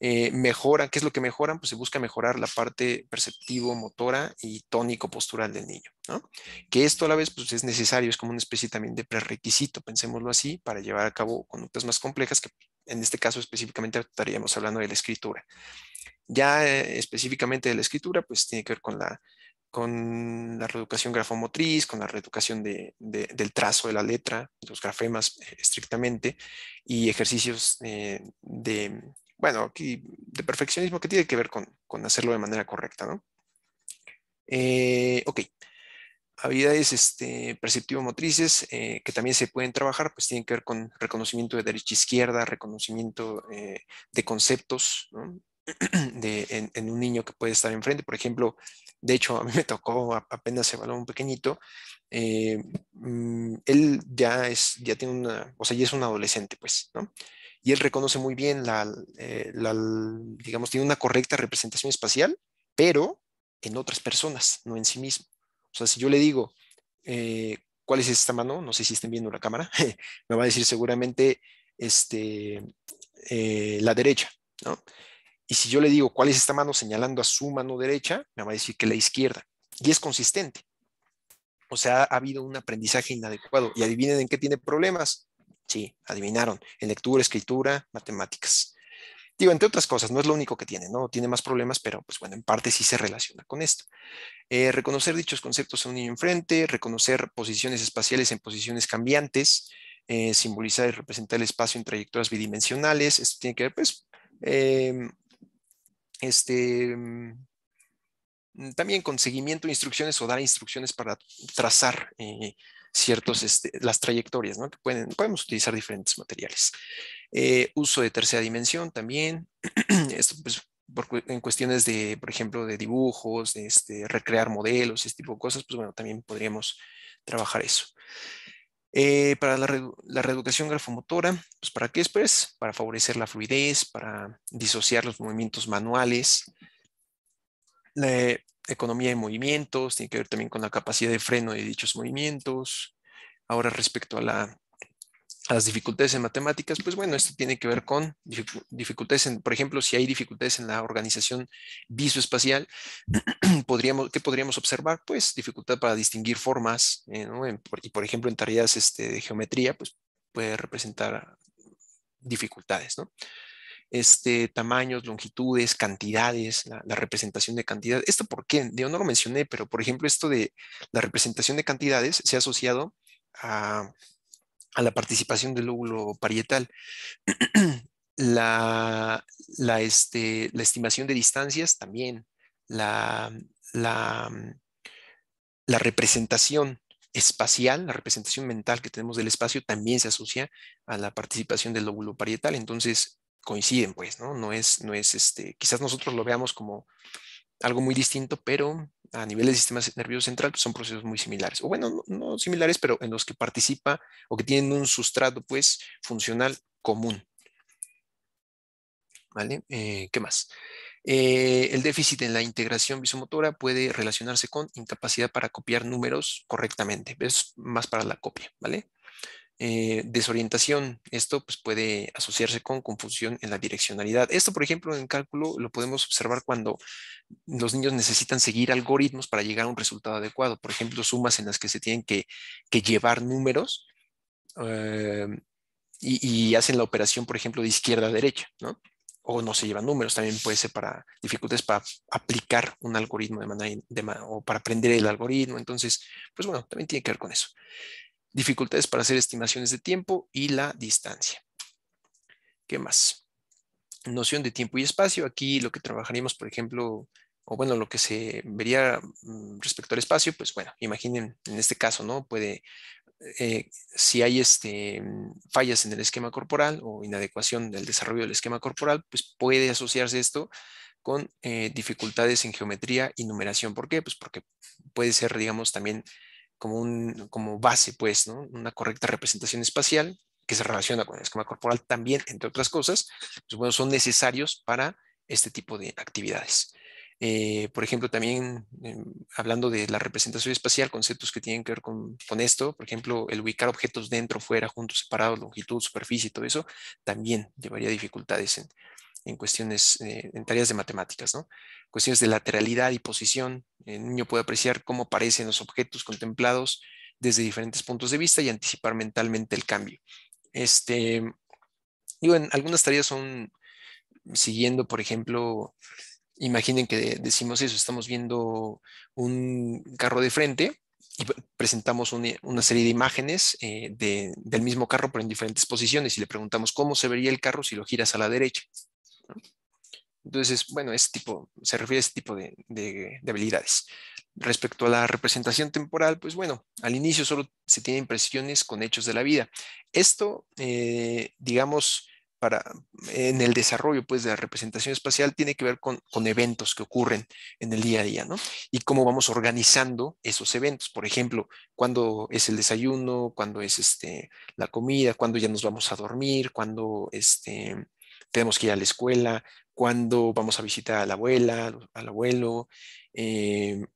Eh, mejoran, ¿qué es lo que mejoran? Pues se busca mejorar la parte perceptivo, motora y tónico postural del niño, ¿no? Que esto a la vez, pues es necesario, es como una especie también de prerequisito, pensémoslo así, para llevar a cabo conductas más complejas que en este caso específicamente estaríamos hablando de la escritura. Ya eh, específicamente de la escritura, pues tiene que ver con la, con la reeducación grafomotriz, con la reeducación del trazo de la letra, los grafemas eh, estrictamente, y ejercicios eh, de, bueno, de perfeccionismo que tiene que ver con, con hacerlo de manera correcta, ¿no? ok, habilidades este, perceptivo-motrices eh, que también se pueden trabajar, pues tienen que ver con reconocimiento de derecha-izquierda, reconocimiento eh, de conceptos en, un niño que puede estar enfrente. Por ejemplo, de hecho, a mí me tocó apenas se un pequeñito. Eh, mm, él ya es, ya tiene una, o sea, ya es un adolescente, pues, Y él reconoce muy bien la digamos, tiene una correcta representación espacial, pero en otras personas, no en sí mismo. O sea, si yo le digo, eh, ¿cuál es esta mano? No sé si estén viendo la cámara, me va a decir seguramente este, eh, la derecha, ¿no? Y si yo le digo cuál es esta mano señalando a su mano derecha, me va a decir que la izquierda. Y es consistente. O sea, ha habido un aprendizaje inadecuado. Y adivinen en qué tiene problemas. Sí, adivinaron. En lectura, escritura, matemáticas. Digo, entre otras cosas, no es lo único que tiene, ¿no? Tiene más problemas, pero pues bueno, en parte sí se relaciona con esto. Eh, reconocer dichos conceptos en un niño enfrente, reconocer posiciones espaciales en posiciones cambiantes, eh, simbolizar y representar el espacio en trayectorias bidimensionales. Esto tiene que ver, pues, em, este, mm, también con seguimiento de instrucciones o dar instrucciones para trazar ciertas, eh, ciertos, este, las trayectorias, ¿no? Que podemos utilizar diferentes materiales. Eh, uso de tercera dimensión también. Esto pues, en cuestiones de, por ejemplo, de dibujos, este, recrear modelos, este tipo de cosas, pues bueno, también podríamos trabajar eso. Eh, para la, la, reeducación grafomotora, pues ¿para qué es? Pues para favorecer la fluidez, para disociar los movimientos manuales. La economía de movimientos tiene que ver también con la capacidad de freno de dichos movimientos. Ahora respecto a la las dificultades en matemáticas, pues bueno, esto tiene que ver con dificultades en, por ejemplo, si hay dificultades en la organización visoespacial, podríamos, ¿qué podríamos observar? Pues dificultad para distinguir formas, eh, ¿no? y por ejemplo en tareas este, de geometría, pues puede representar dificultades, ¿no? Este, tamaños, longitudes, cantidades, la, representación de cantidad. ¿Esto por qué? Yo no lo mencioné, pero por ejemplo esto de la representación de cantidades se ha asociado a a la participación del lóbulo parietal. la, este, la, estimación de distancias también, la, la, la representación espacial, la representación mental que tenemos del espacio también se asocia a la participación del lóbulo parietal. Entonces coinciden, pues, ¿no? No es, no es este, quizás nosotros lo veamos como algo muy distinto, pero a nivel del sistema nervioso central pues, son procesos muy similares, o bueno, no, similares, pero en los que participa o que tienen un sustrato pues funcional común. ¿Vale? Eh, ¿Qué más? Eh, el déficit en la integración visomotora puede relacionarse con incapacidad para copiar números correctamente, es más para la copia, ¿vale? Eh, desorientación. Esto pues, puede asociarse con confusión en la direccionalidad. Esto, por ejemplo, en cálculo lo podemos observar cuando los niños necesitan seguir algoritmos para llegar a un resultado adecuado. Por ejemplo, sumas en las que se tienen que, llevar números eh, y, hacen la operación, por ejemplo, de izquierda a derecha, ¿no? O no se llevan números, también puede ser para dificultades para aplicar un algoritmo de manera, o para aprender el algoritmo. Entonces, pues bueno, también tiene que ver con eso dificultades para hacer estimaciones de tiempo y la distancia. ¿Qué más? Noción de tiempo y espacio. Aquí lo que trabajaríamos, por ejemplo, o bueno, lo que se vería mm, respecto al espacio, pues bueno, imaginen en este caso, ¿no? Puede, eh, si hay este, mm, fallas en el esquema corporal o inadecuación del desarrollo del esquema corporal, pues puede asociarse esto con eh, dificultades en geometría y numeración. ¿Por qué? Pues porque puede ser, digamos, también como, un, como base, pues, ¿no? una correcta representación espacial que se relaciona con el esquema corporal también, entre otras cosas, pues, bueno, son necesarios para este tipo de actividades. Eh, por ejemplo, también eh, hablando de la representación espacial, conceptos que tienen que ver con, esto, por ejemplo, el ubicar objetos dentro, fuera, juntos, separados, longitud, superficie todo eso, también llevaría dificultades en, en cuestiones, eh, en tareas de matemáticas, ¿no? Cuestiones de lateralidad y posición. El niño puede apreciar cómo aparecen los objetos contemplados desde diferentes puntos de vista y anticipar mentalmente el cambio. Este, digo, en algunas tareas son siguiendo, por ejemplo, imaginen que decimos eso, estamos viendo un carro de frente y presentamos una serie de imágenes eh, del mismo carro, pero en diferentes posiciones, y le preguntamos cómo se vería el carro si lo giras a la derecha. Entonces, bueno, es tipo, se refiere a este tipo de, habilidades. Respecto a la representación temporal, pues bueno, al inicio solo se tienen impresiones con hechos de la vida. Esto, eh, digamos, para, en el desarrollo pues, de la representación espacial tiene que ver con, con, eventos que ocurren en el día a día, ¿no? Y cómo vamos organizando esos eventos. Por ejemplo, cuándo es el desayuno, cuándo es este, la comida, cuándo ya nos vamos a dormir, cuándo este, tenemos que ir a la escuela, cuándo vamos a visitar a la abuela, al abuelo, em,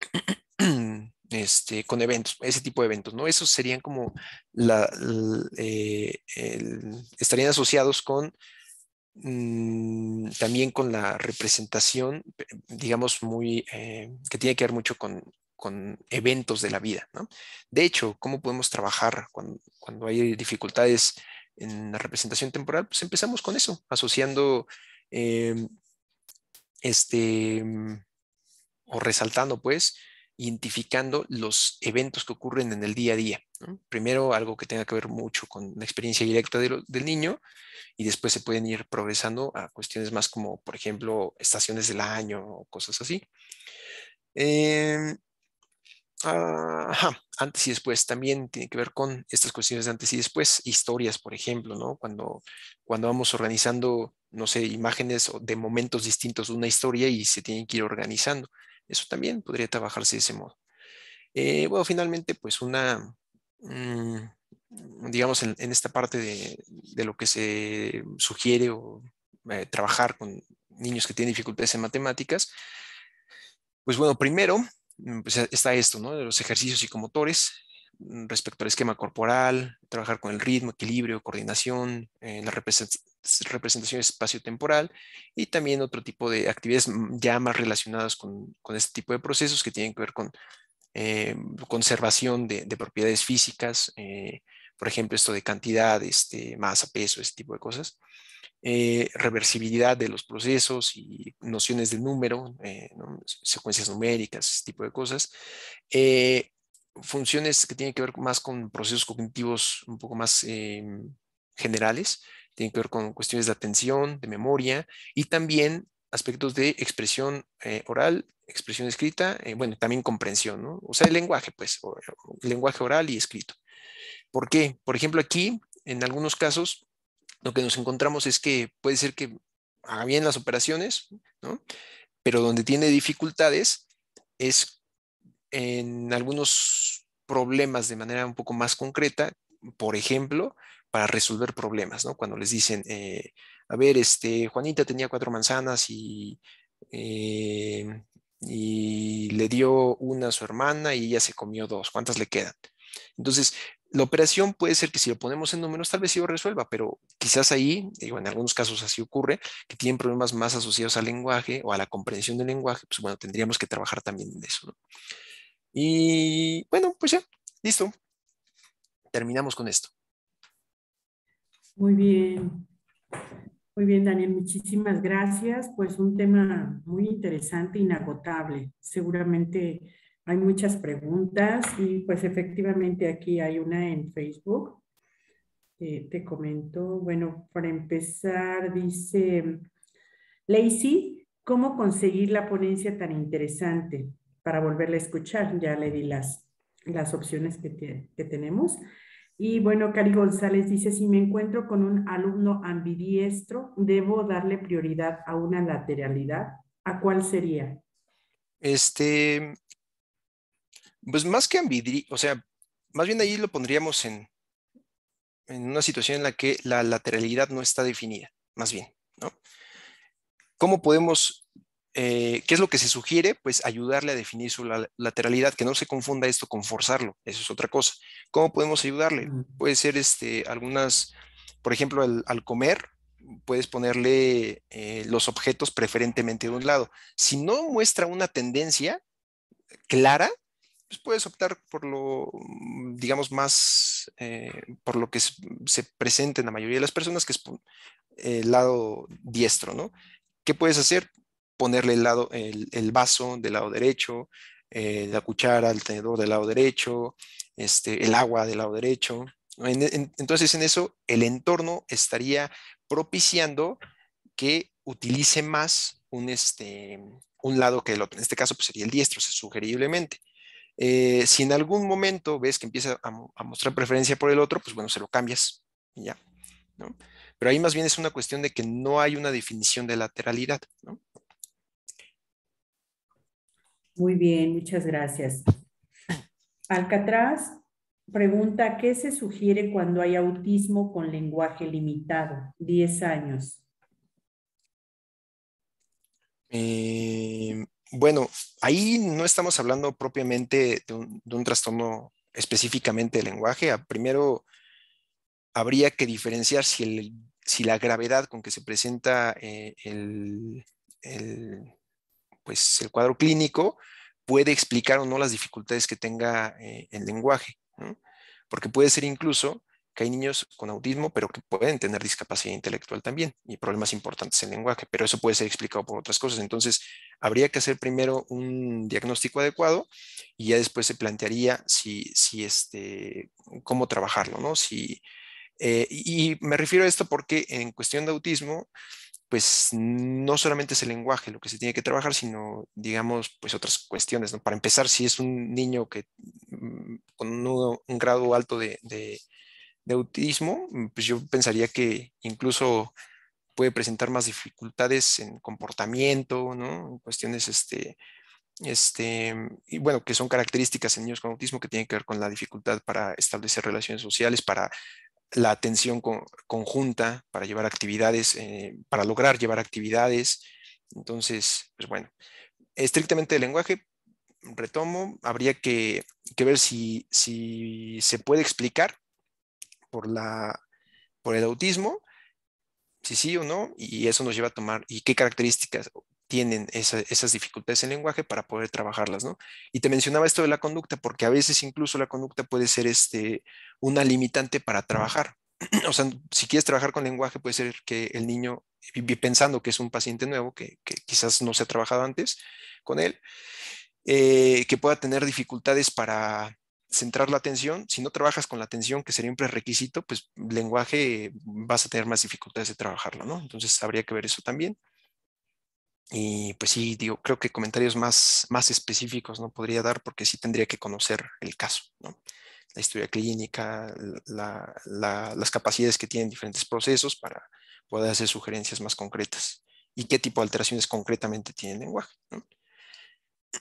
este, con eventos, ese tipo de eventos, ¿no? Esos serían como, eh, estarían asociados con mm, también con la representación, digamos, muy, eh, que tiene que ver mucho con, eventos de la vida. ¿no? De hecho, ¿cómo podemos trabajar cuando, cuando hay dificultades en la representación temporal, pues empezamos con eso, asociando em, este, mm, o resaltando pues, identificando los eventos que ocurren en el día a día. Primero algo que tenga que ver mucho con la experiencia directa del niño y después se pueden ir progresando a cuestiones más como, por ejemplo, estaciones del año o cosas así. Eh, Ah, antes y después también tiene que ver con estas cuestiones de antes y después, historias, por ejemplo, Cuando, cuando vamos organizando, no sé, imágenes de momentos distintos de una historia y se tienen que ir organizando. Eso también podría trabajarse de ese modo. Eh, bueno, finalmente, pues una, mm, digamos, en, esta parte de, lo que se sugiere o eh, trabajar con niños que tienen dificultades en matemáticas, pues bueno, primero Mm, pues, e-, está esto, ¿no? De los ejercicios psicomotores mm, respecto al esquema corporal, trabajar con el ritmo, equilibrio, coordinación, eh, la representación espacio-temporal y también otro tipo de actividades mm, ya más relacionadas con, este tipo de procesos que tienen que ver con eh, conservación de, propiedades físicas, eh, por ejemplo, esto de cantidad, este, masa, peso, este tipo de cosas. Eh, reversibilidad de los procesos y nociones del número, eh, secuencias numéricas, ese tipo de cosas. Eh, funciones que tienen que ver más con procesos cognitivos un poco más generales, tienen que ver con cuestiones de atención, de memoria y también aspectos de expresión oral, expresión escrita, bueno, también comprensión, O sea, el lenguaje, pues, lenguaje oral y escrito. ¿Por qué? Por ejemplo, aquí, en algunos casos, lo que nos encontramos es que puede ser que haga bien las operaciones, ¿no? pero donde tiene dificultades es en algunos problemas de manera un poco más concreta, por ejemplo, para resolver problemas, ¿no? Cuando les dicen, eh, a ver, este, Juanita tenía cuatro manzanas y, eh, y le dio una a su hermana y ella se comió dos, ¿cuántas le quedan? Entonces, la operación puede ser que si lo ponemos en números, tal vez sí lo resuelva, pero quizás ahí, digo, en algunos casos así ocurre, que tienen problemas más asociados al lenguaje o a la comprensión del lenguaje, pues bueno, tendríamos que trabajar también en eso. Y bueno, pues ya, listo. Terminamos con esto. Muy bien. Muy bien, Daniel, muchísimas gracias. Pues un tema muy interesante, inagotable. Seguramente hay muchas preguntas y pues efectivamente aquí hay una en Facebook. te comento, bueno, para empezar dice, Lacey, ¿cómo conseguir la ponencia tan interesante para volverla a escuchar? Ya le di las, las opciones que, que tenemos. Y bueno, Cari González dice, si me encuentro con un alumno ambidiestro, ¿debo darle prioridad a una lateralidad? ¿A cuál sería? Este, pues más que ambidri, o sea, más bien ahí lo pondríamos en, una situación en la que la lateralidad no está definida, más bien, ¿no? ¿Cómo podemos, eh, qué es lo que se sugiere? Pues ayudarle a definir su lateralidad, que no se confunda esto con forzarlo, eso es otra cosa. ¿Cómo podemos ayudarle? Mm. Puede ser este, algunas, por ejemplo, al, comer, puedes ponerle eh, los objetos preferentemente de un lado. Si no muestra una tendencia clara, pues puedes optar por lo, mm, digamos, más, eh, por lo que se presenta en la mayoría de las personas, que es eh, el lado diestro, ¿no? ¿Qué puedes hacer? Ponerle el, lado, el, vaso del lado derecho, eh, la cuchara, al tenedor del lado derecho, este, el agua del lado derecho. entonces, en eso, el entorno estaría propiciando que utilice más un, este, un lado que el otro. En este caso, pues, sería el diestro, sugeriblemente. Eh, si en algún momento ves que empieza a, mostrar preferencia por el otro, pues bueno, se lo cambias y ya. Pero ahí más bien es una cuestión de que no hay una definición de lateralidad. Muy bien, muchas gracias. Alcatraz pregunta, ¿qué se sugiere cuando hay autismo con lenguaje limitado? 10 años. Eh, bueno, ahí no estamos hablando propiamente de un, trastorno específicamente de lenguaje. Ah, primero, habría que diferenciar si, la gravedad con que se presenta eh, pues, el, cuadro clínico puede explicar o no las dificultades que tenga eh, el lenguaje. Porque puede ser incluso que hay niños con autismo, pero que pueden tener discapacidad intelectual también y problemas importantes en lenguaje, pero eso puede ser explicado por otras cosas. Entonces, habría que hacer primero un diagnóstico adecuado y ya después se plantearía si, si este, cómo trabajarlo, ¿no? Si, eh, y me refiero a esto porque en cuestión de autismo, pues no solamente es el lenguaje lo que se tiene que trabajar, sino, digamos, pues otras cuestiones, ¿no? Para empezar, si es un niño que mm, con un, grado alto de, de de autismo, mm, pues yo pensaría que incluso puede presentar más dificultades en comportamiento, ¿no? En cuestiones, este, este, y bueno, que son características en niños con autismo que tienen que ver con la dificultad para establecer relaciones sociales, para la atención conjunta, para llevar actividades, eh, para lograr llevar actividades. Entonces, pues bueno, estrictamente el lenguaje, retomo, habría que, ver si, si se puede explicar por, el autismo, si sí o no, y eso nos lleva a tomar, y qué características tienen esas dificultades en lenguaje para poder trabajarlas, ¿no? Y te mencionaba esto de la conducta, porque a veces incluso la conducta puede ser este, una limitante para trabajar. O sea, si quieres trabajar con lenguaje, puede ser que el niño, pensando que es un paciente nuevo, que, quizás no se ha trabajado antes con él, eh, que pueda tener dificultades para centrar la atención. Si no trabajas con la atención, que sería un prerequisito, pues lenguaje vas a tener más dificultades de trabajarlo, ¿no? Entonces habría que ver eso también. Y pues sí, digo, creo que comentarios más, más específicos no podría dar porque sí tendría que conocer el caso, ¿no? La historia clínica, las capacidades que tienen diferentes procesos para poder hacer sugerencias más concretas y qué tipo de alteraciones concretamente tiene el lenguaje, ¿no?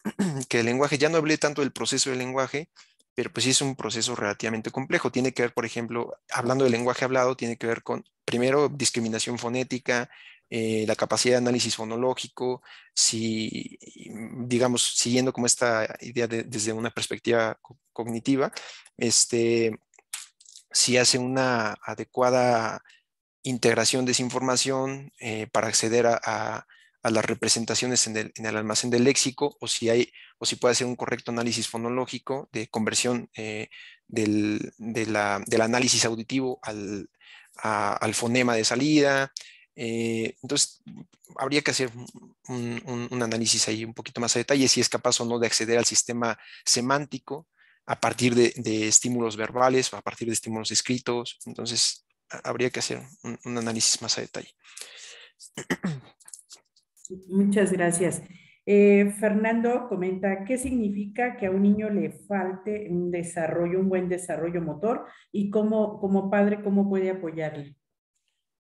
Que el lenguaje, ya no hablé tanto del proceso del lenguaje, pero pues sí es un proceso relativamente complejo. Tiene que ver, por ejemplo, hablando del lenguaje hablado, tiene que ver con, primero, discriminación fonética, eh, la capacidad de análisis fonológico, si, mm, digamos, siguiendo como esta idea desde una perspectiva cognitiva, este, si hace una adecuada integración de esa información eh, para acceder a a las representaciones en el, almacén del léxico o si hay o si puede hacer un correcto análisis fonológico de conversión eh, del, de la, del, análisis auditivo al, al fonema de salida. Eh, entonces, habría que hacer un, análisis ahí un poquito más a detalle si es capaz o no de acceder al sistema semántico a partir de, de estímulos verbales o a partir de estímulos escritos. Entonces, habría que hacer un, un análisis más a detalle. Muchas gracias. Eh, Fernando comenta, ¿qué significa que a un niño le falte un desarrollo, un buen desarrollo motor? Y cómo, como padre, ¿cómo puede apoyarle?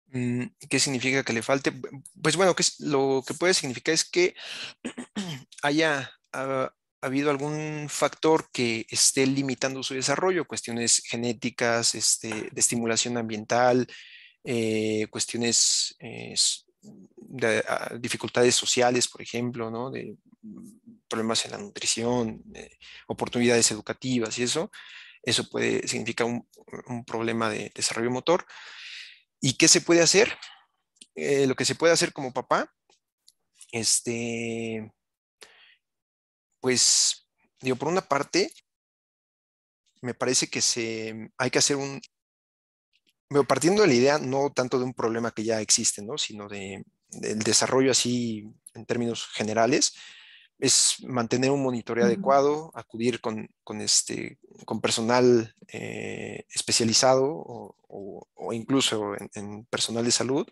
Mm, ¿Qué significa que le falte? Pues bueno, lo que puede significar es que haya ah, habido algún factor que esté limitando su desarrollo, cuestiones genéticas, este, de estimulación ambiental, eh, cuestiones eh, Ah, dificultades sociales, por ejemplo, ¿no? de mm, problemas en la nutrición, eh, oportunidades educativas y eso, eso puede significar un, problema de desarrollo motor. ¿Y qué se puede hacer? Eh, lo que se puede hacer como papá, este, pues, digo, por una parte, me parece que se, hay que hacer un, partiendo de la idea no tanto de un problema que ya existe, ¿no? sino de, el desarrollo así en términos generales es mantener un monitoreo adecuado, acudir con, con, este, con personal eh, especializado o, incluso en, personal de salud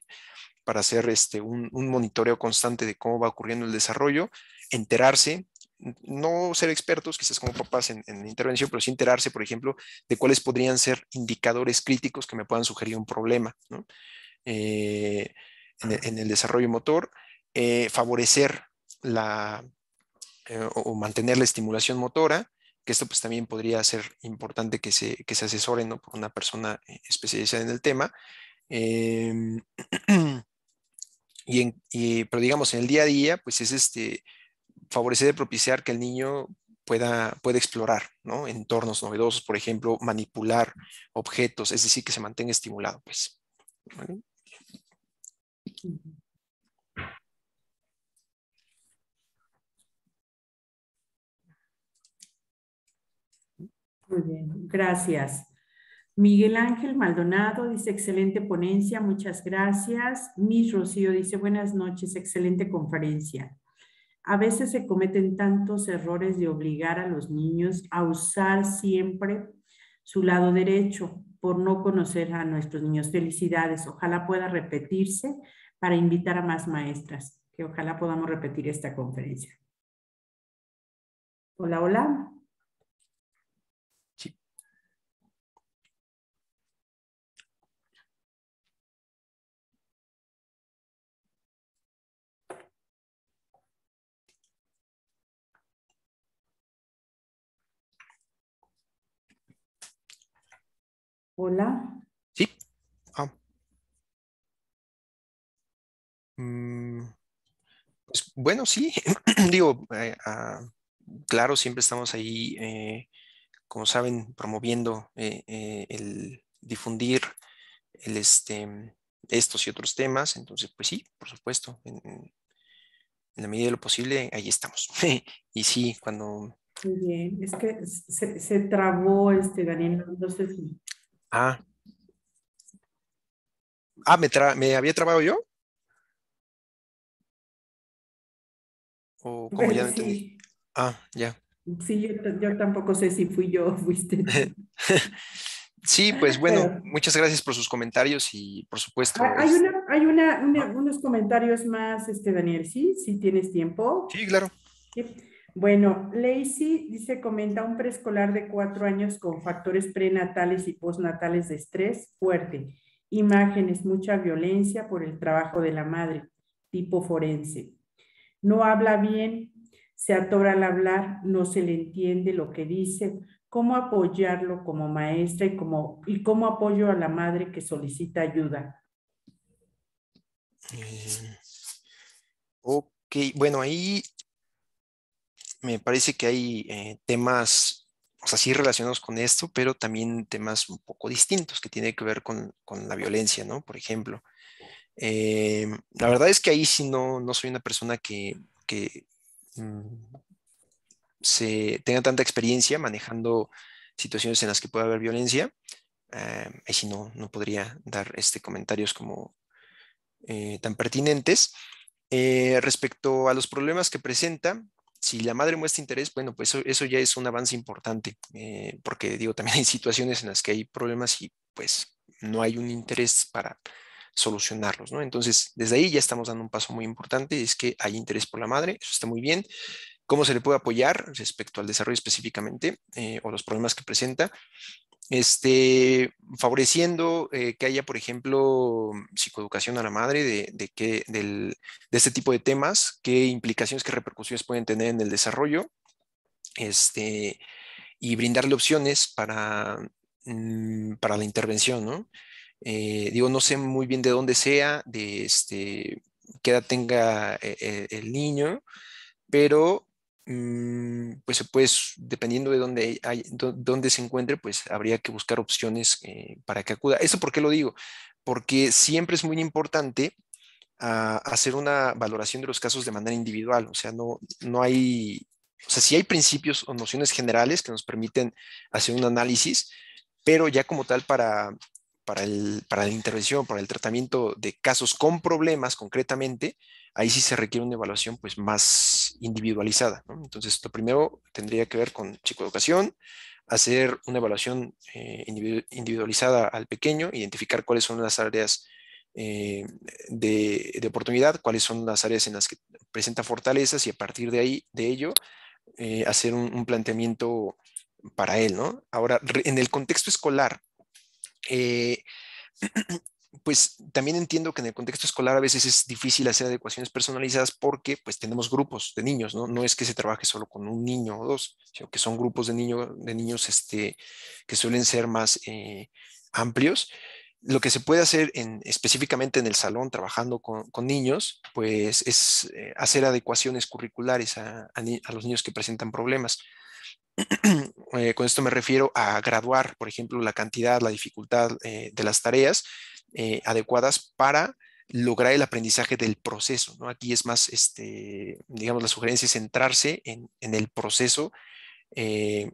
para hacer este, un, monitoreo constante de cómo va ocurriendo el desarrollo, enterarse, no ser expertos, quizás como papás en, intervención, pero sí enterarse, por ejemplo, de cuáles podrían ser indicadores críticos que me puedan sugerir un problema. ¿no? Eh, en el, desarrollo motor, eh, favorecer la, eh, o mantener la estimulación motora, que esto pues también podría ser importante que se, que asesoren ¿no? por una persona eh, especializada en el tema. Em, y, y pero digamos, en el día a día, pues es este, favorecer y propiciar que el niño pueda, pueda explorar ¿no? entornos novedosos, por ejemplo, manipular objetos, es decir, que se mantenga estimulado. Pues. ¿Vale? Muy bien, gracias. Miguel Ángel Maldonado dice, excelente ponencia, muchas gracias. Miss Rocío dice, buenas noches, excelente conferencia. A veces se cometen tantos errores de obligar a los niños a usar siempre su lado derecho por no conocer a nuestros niños. Felicidades, ojalá pueda repetirse para invitar a más maestras, que ojalá podamos repetir esta conferencia. Hola, hola. Hola. Mm, pues, bueno, sí, digo, eh, ah, claro, siempre estamos ahí, eh, como saben, promoviendo eh, el difundir el, este, estos y otros temas. Entonces, pues sí, por supuesto, en, la medida de lo posible, ahí estamos. y sí, cuando... Muy bien, es que se, se trabó este Daniel, si. Ah. Ah, ¿me, ¿me había trabado yo? O como ya Ah, ya. Sí, yo, tampoco sé si fui yo o fuiste. sí, ah, pues bueno, muchas gracias por sus comentarios y por supuesto. Ah, hay, una, hay ah. unos comentarios más, este, Daniel, ¿sí? Si tienes tiempo. Sí, claro. Bueno, Lacey dice, comenta un preescolar de cuatro años con factores prenatales y postnatales de estrés fuerte, imágenes, mucha violencia por el trabajo de la madre, tipo forense no habla bien, se atora al hablar, no se le entiende lo que dice, cómo apoyarlo como maestra y, como, y cómo apoyo a la madre que solicita ayuda. Eh, ok, bueno, ahí me parece que hay eh, temas, o sea, sí relacionados con esto, pero también temas un poco distintos que tiene que ver con, con la violencia, ¿no? Por ejemplo, eh, la verdad es que ahí si no, no soy una persona que, mm, se tenga tanta experiencia manejando situaciones en las que pueda haber violencia. Eh, ahí sí no, no podría dar este, comentarios como eh, tan pertinentes. respecto a los problemas que presenta, si la madre muestra interés, bueno, pues eso, ya es un avance importante, porque digo, también hay situaciones en las que hay problemas y pues no hay un interés para solucionarlos, ¿no? Entonces, desde ahí ya estamos dando un paso muy importante, es que hay interés por la madre, eso está muy bien. ¿Cómo se le puede apoyar respecto al desarrollo específicamente eh, o los problemas que presenta? Este, favoreciendo eh, que haya, por ejemplo, psicoeducación a la madre de, de este tipo de temas, qué implicaciones, qué repercusiones pueden tener en el desarrollo, este, y brindarle opciones para, mm, para la intervención, ¿no? Eh, digo, no sé muy bien de dónde sea, de este, qué edad tenga eh, eh, el, niño, pero mm, pues, pues dependiendo de dónde, hay, dónde se encuentre, pues habría que buscar opciones para que acuda. ¿Eso por qué lo digo? Porque siempre es muy importante ah, hacer una valoración de los casos de manera individual. O sea, no, no hay, o sea, sí hay principios o nociones generales que nos permiten hacer un análisis, pero ya como tal para para, la intervención, para el tratamiento de casos con problemas concretamente, ahí sí se requiere una evaluación pues más individualizada. Entonces, lo primero tendría que ver con psicoeducación, hacer una evaluación eh, individualizada al pequeño, identificar cuáles son las áreas eh, de, oportunidad, cuáles son las áreas en las que presenta fortalezas y a partir de ahí, de ello, eh, hacer un, planteamiento para él, Ahora, en el contexto escolar, eh, pues también entiendo que en el contexto escolar a veces es difícil hacer adecuaciones personalizadas porque pues tenemos grupos de niños, ¿no? es que se trabaje solo con un niño o dos, sino que son grupos de, niños de niños este, que suelen ser más eh, amplios. Lo que se puede hacer en, específicamente en el salón trabajando con, niños, pues es eh, hacer adecuaciones curriculares a los niños que presentan problemas. Eh, con esto me refiero a graduar, por ejemplo, la cantidad, la dificultad eh, de las tareas eh, adecuadas para lograr el aprendizaje del proceso. Aquí es más, este, digamos, la sugerencia es centrarse en, el proceso que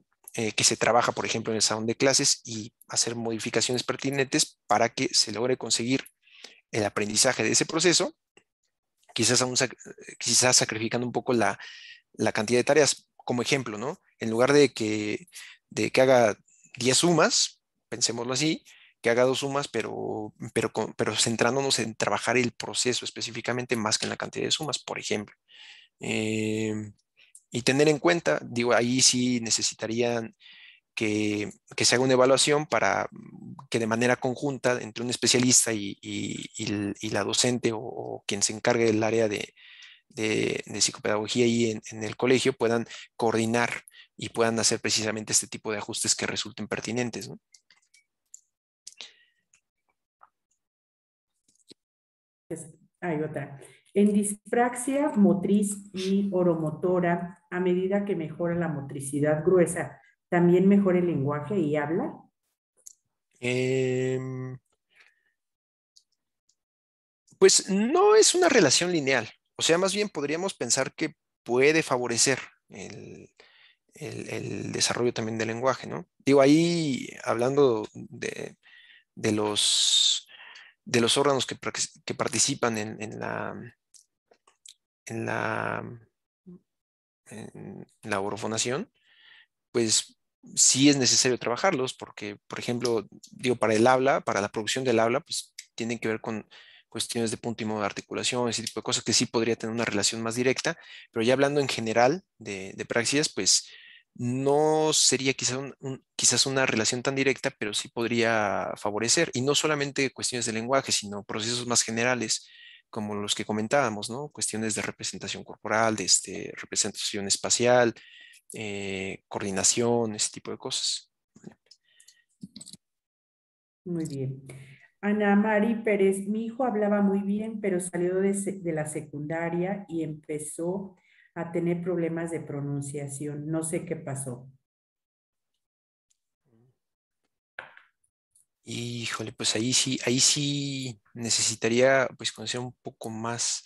se trabaja, por ejemplo, en el salón de clases y hacer modificaciones pertinentes para que se logre conseguir el aprendizaje de ese proceso, quizás, quizás sacrificando un poco la cantidad de tareas, como ejemplo, ¿no? En lugar de que, de que haga 10 sumas, pensémoslo así, que haga dos sumas, pero, pero, pero centrándonos en trabajar el proceso específicamente más que en la cantidad de sumas, por ejemplo. Eh, y tener en cuenta, digo, ahí sí necesitarían que, se haga una evaluación para que de manera conjunta entre un especialista y, la docente o, quien se encargue del área de, de, psicopedagogía y en, el colegio puedan coordinar y puedan hacer precisamente este tipo de ajustes que resulten pertinentes. En dispraxia motriz y oromotora, a medida que mejora la motricidad gruesa, ¿también mejora el lenguaje y habla? Em, pues no es una relación lineal. O sea, más bien podríamos pensar que puede favorecer el, desarrollo también del lenguaje, ¿no? Digo, ahí hablando de, los, órganos que, participan en, la en la en la orofonación, pues sí es necesario trabajarlos porque, por ejemplo, digo, para el habla, para la producción del habla, pues tienen que ver con cuestiones de punto y modo de articulación, ese tipo de cosas que sí podría tener una relación más directa, pero ya hablando en general de, praxis pues no sería quizás, quizás una relación tan directa, pero sí podría favorecer, y no solamente cuestiones de lenguaje, sino procesos más generales como los que comentábamos, ¿no? Cuestiones de representación corporal, de este, representación espacial, eh, coordinación, ese tipo de cosas. Muy bien. Ana Mari Pérez, mi hijo hablaba muy bien, pero salió de, la secundaria y empezó a tener problemas de pronunciación. No sé qué pasó. Híjole, pues ahí sí, ahí sí necesitaría pues conocer un poco más,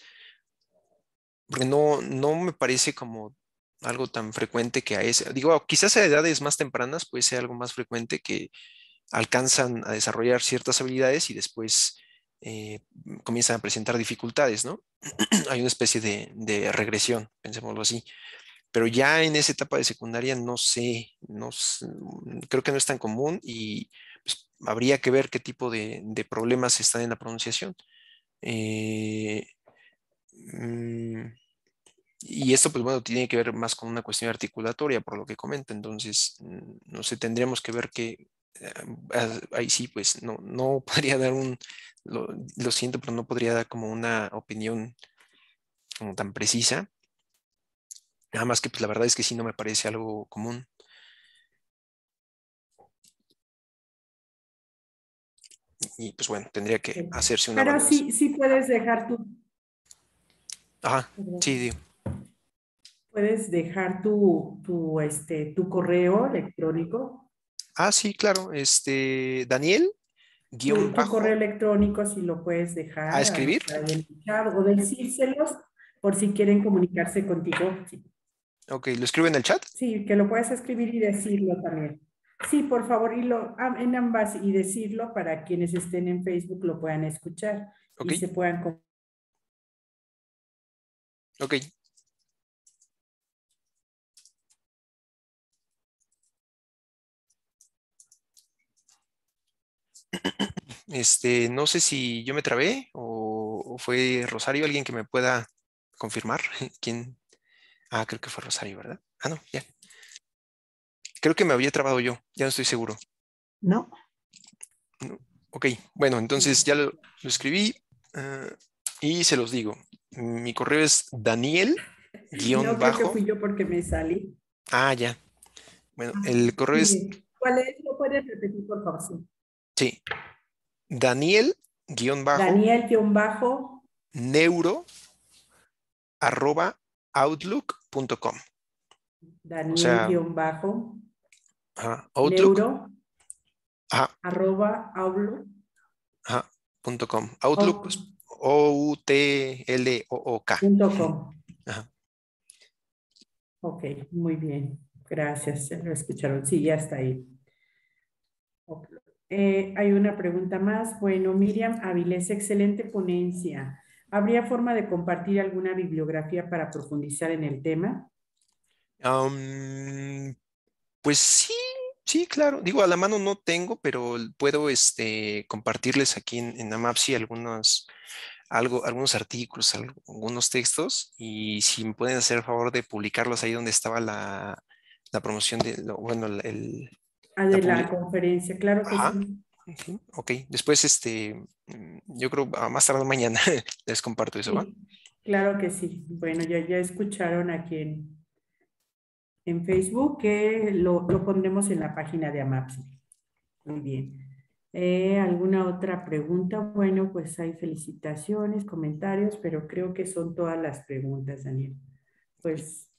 porque no, no me parece como algo tan frecuente que a ese... digo, quizás a edades más tempranas puede ser algo más frecuente que, alcanzan a desarrollar ciertas habilidades y después eh, comienzan a presentar dificultades, ¿no? Hay una especie de, regresión, pensémoslo así. Pero ya en esa etapa de secundaria no sé, no, creo que no es tan común y pues, habría que ver qué tipo de, problemas están en la pronunciación. Eh, mm, y esto, pues bueno, tiene que ver más con una cuestión articulatoria, por lo que comenta. Entonces, mm, no sé, tendríamos que ver qué, eh, ahí sí, pues no, no podría dar un, lo, siento, pero no podría dar como una opinión como tan precisa. Nada más que pues la verdad es que sí no me parece algo común. Y pues bueno, tendría que hacerse una... Pero sí, puedes dejar tu... Ajá, sí, puedes dejar tu, este, tu correo electrónico Ah, sí, claro. Este, Daniel, guión un pues, correo electrónico si lo puedes dejar. ¿A escribir? o decírselos por si quieren comunicarse contigo. Ok, ¿lo escribe en el chat? Sí, que lo puedas escribir y decirlo también. Sí, por favor, y lo, ah, en ambas y decirlo para quienes estén en Facebook lo puedan escuchar Ok. y se puedan. Ok, Este, no sé si yo me trabé o, fue Rosario, alguien que me pueda confirmar. ¿Quién? Ah, creo que fue Rosario, ¿verdad? Ah, no, ya. Creo que me había trabado yo, ya no estoy seguro. No. Ok, bueno, entonces ya lo, escribí ah, y se los digo. Mi correo es Daniel guión fui yo porque me salí. Ah, ya. Bueno, ah, el correo es. ¿Cuál es? ¿Lo puedes repetir, por favor? sí. Daniel guión bajo. Daniel guión bajo. Neuro arroba outlook.com. Daniel guión bajo. outlook. Neuro arroba outlook. O-U-T-L-O-O-K. Ok, muy bien. Gracias. Eh, lo escucharon. Sí, ya está ahí. Eh, hay una pregunta más. Bueno, Miriam Avilés, excelente ponencia. ¿Habría forma de compartir alguna bibliografía para profundizar en el tema? pues sí, sí, claro. Digo, a la mano no tengo, pero puedo este, compartirles aquí en, Amapsi algunos, algo, algunos artículos, algunos textos, y si me pueden hacer el favor de publicarlos ahí donde estaba la, la promoción, de, bueno, el, Ah, de la, conferencia, claro que sí. Ok, después este, mm, yo creo ah, más tarde mañana les comparto eso, ¿va? Claro que sí. Bueno, ya, ya escucharon aquí en, Facebook que lo, pondremos en la página de AMAPSI. Muy bien. Eh, ¿Alguna otra pregunta? Bueno, pues hay felicitaciones, comentarios, pero creo que son todas las preguntas, Daniel. Pues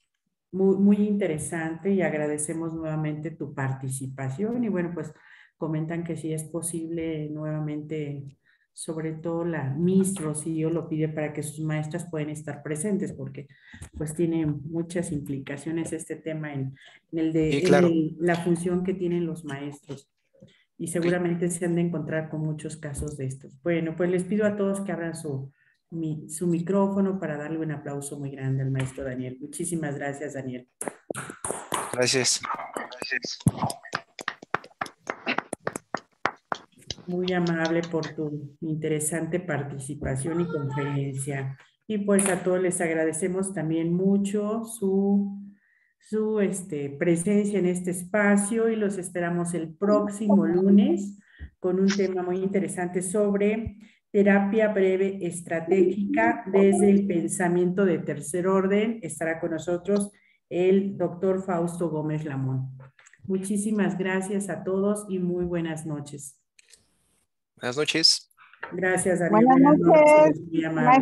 muy, muy interesante y agradecemos nuevamente tu participación. Y bueno, pues comentan que si es posible nuevamente, sobre todo la Miss Rocío lo pide para que sus maestras pueden estar presentes, porque pues tiene muchas implicaciones este tema en, el de la función que tienen los maestros. Y seguramente se han de encontrar con muchos casos de estos. Bueno, pues les pido a todos que abran su, su micrófono para darle un aplauso muy grande al maestro Daniel. Muchísimas gracias, Daniel. Gracias. Muy amable por tu interesante participación y conferencia. Y pues a todos les agradecemos también mucho su, su este, presencia en este espacio y los esperamos el próximo lunes con un tema muy interesante sobre terapia breve estratégica desde el pensamiento de tercer orden. Estará con nosotros el doctor Fausto Gómez Lamón. Muchísimas gracias a todos y muy buenas noches. Buenas noches. Gracias, Ariel. Buenas noches. Buenas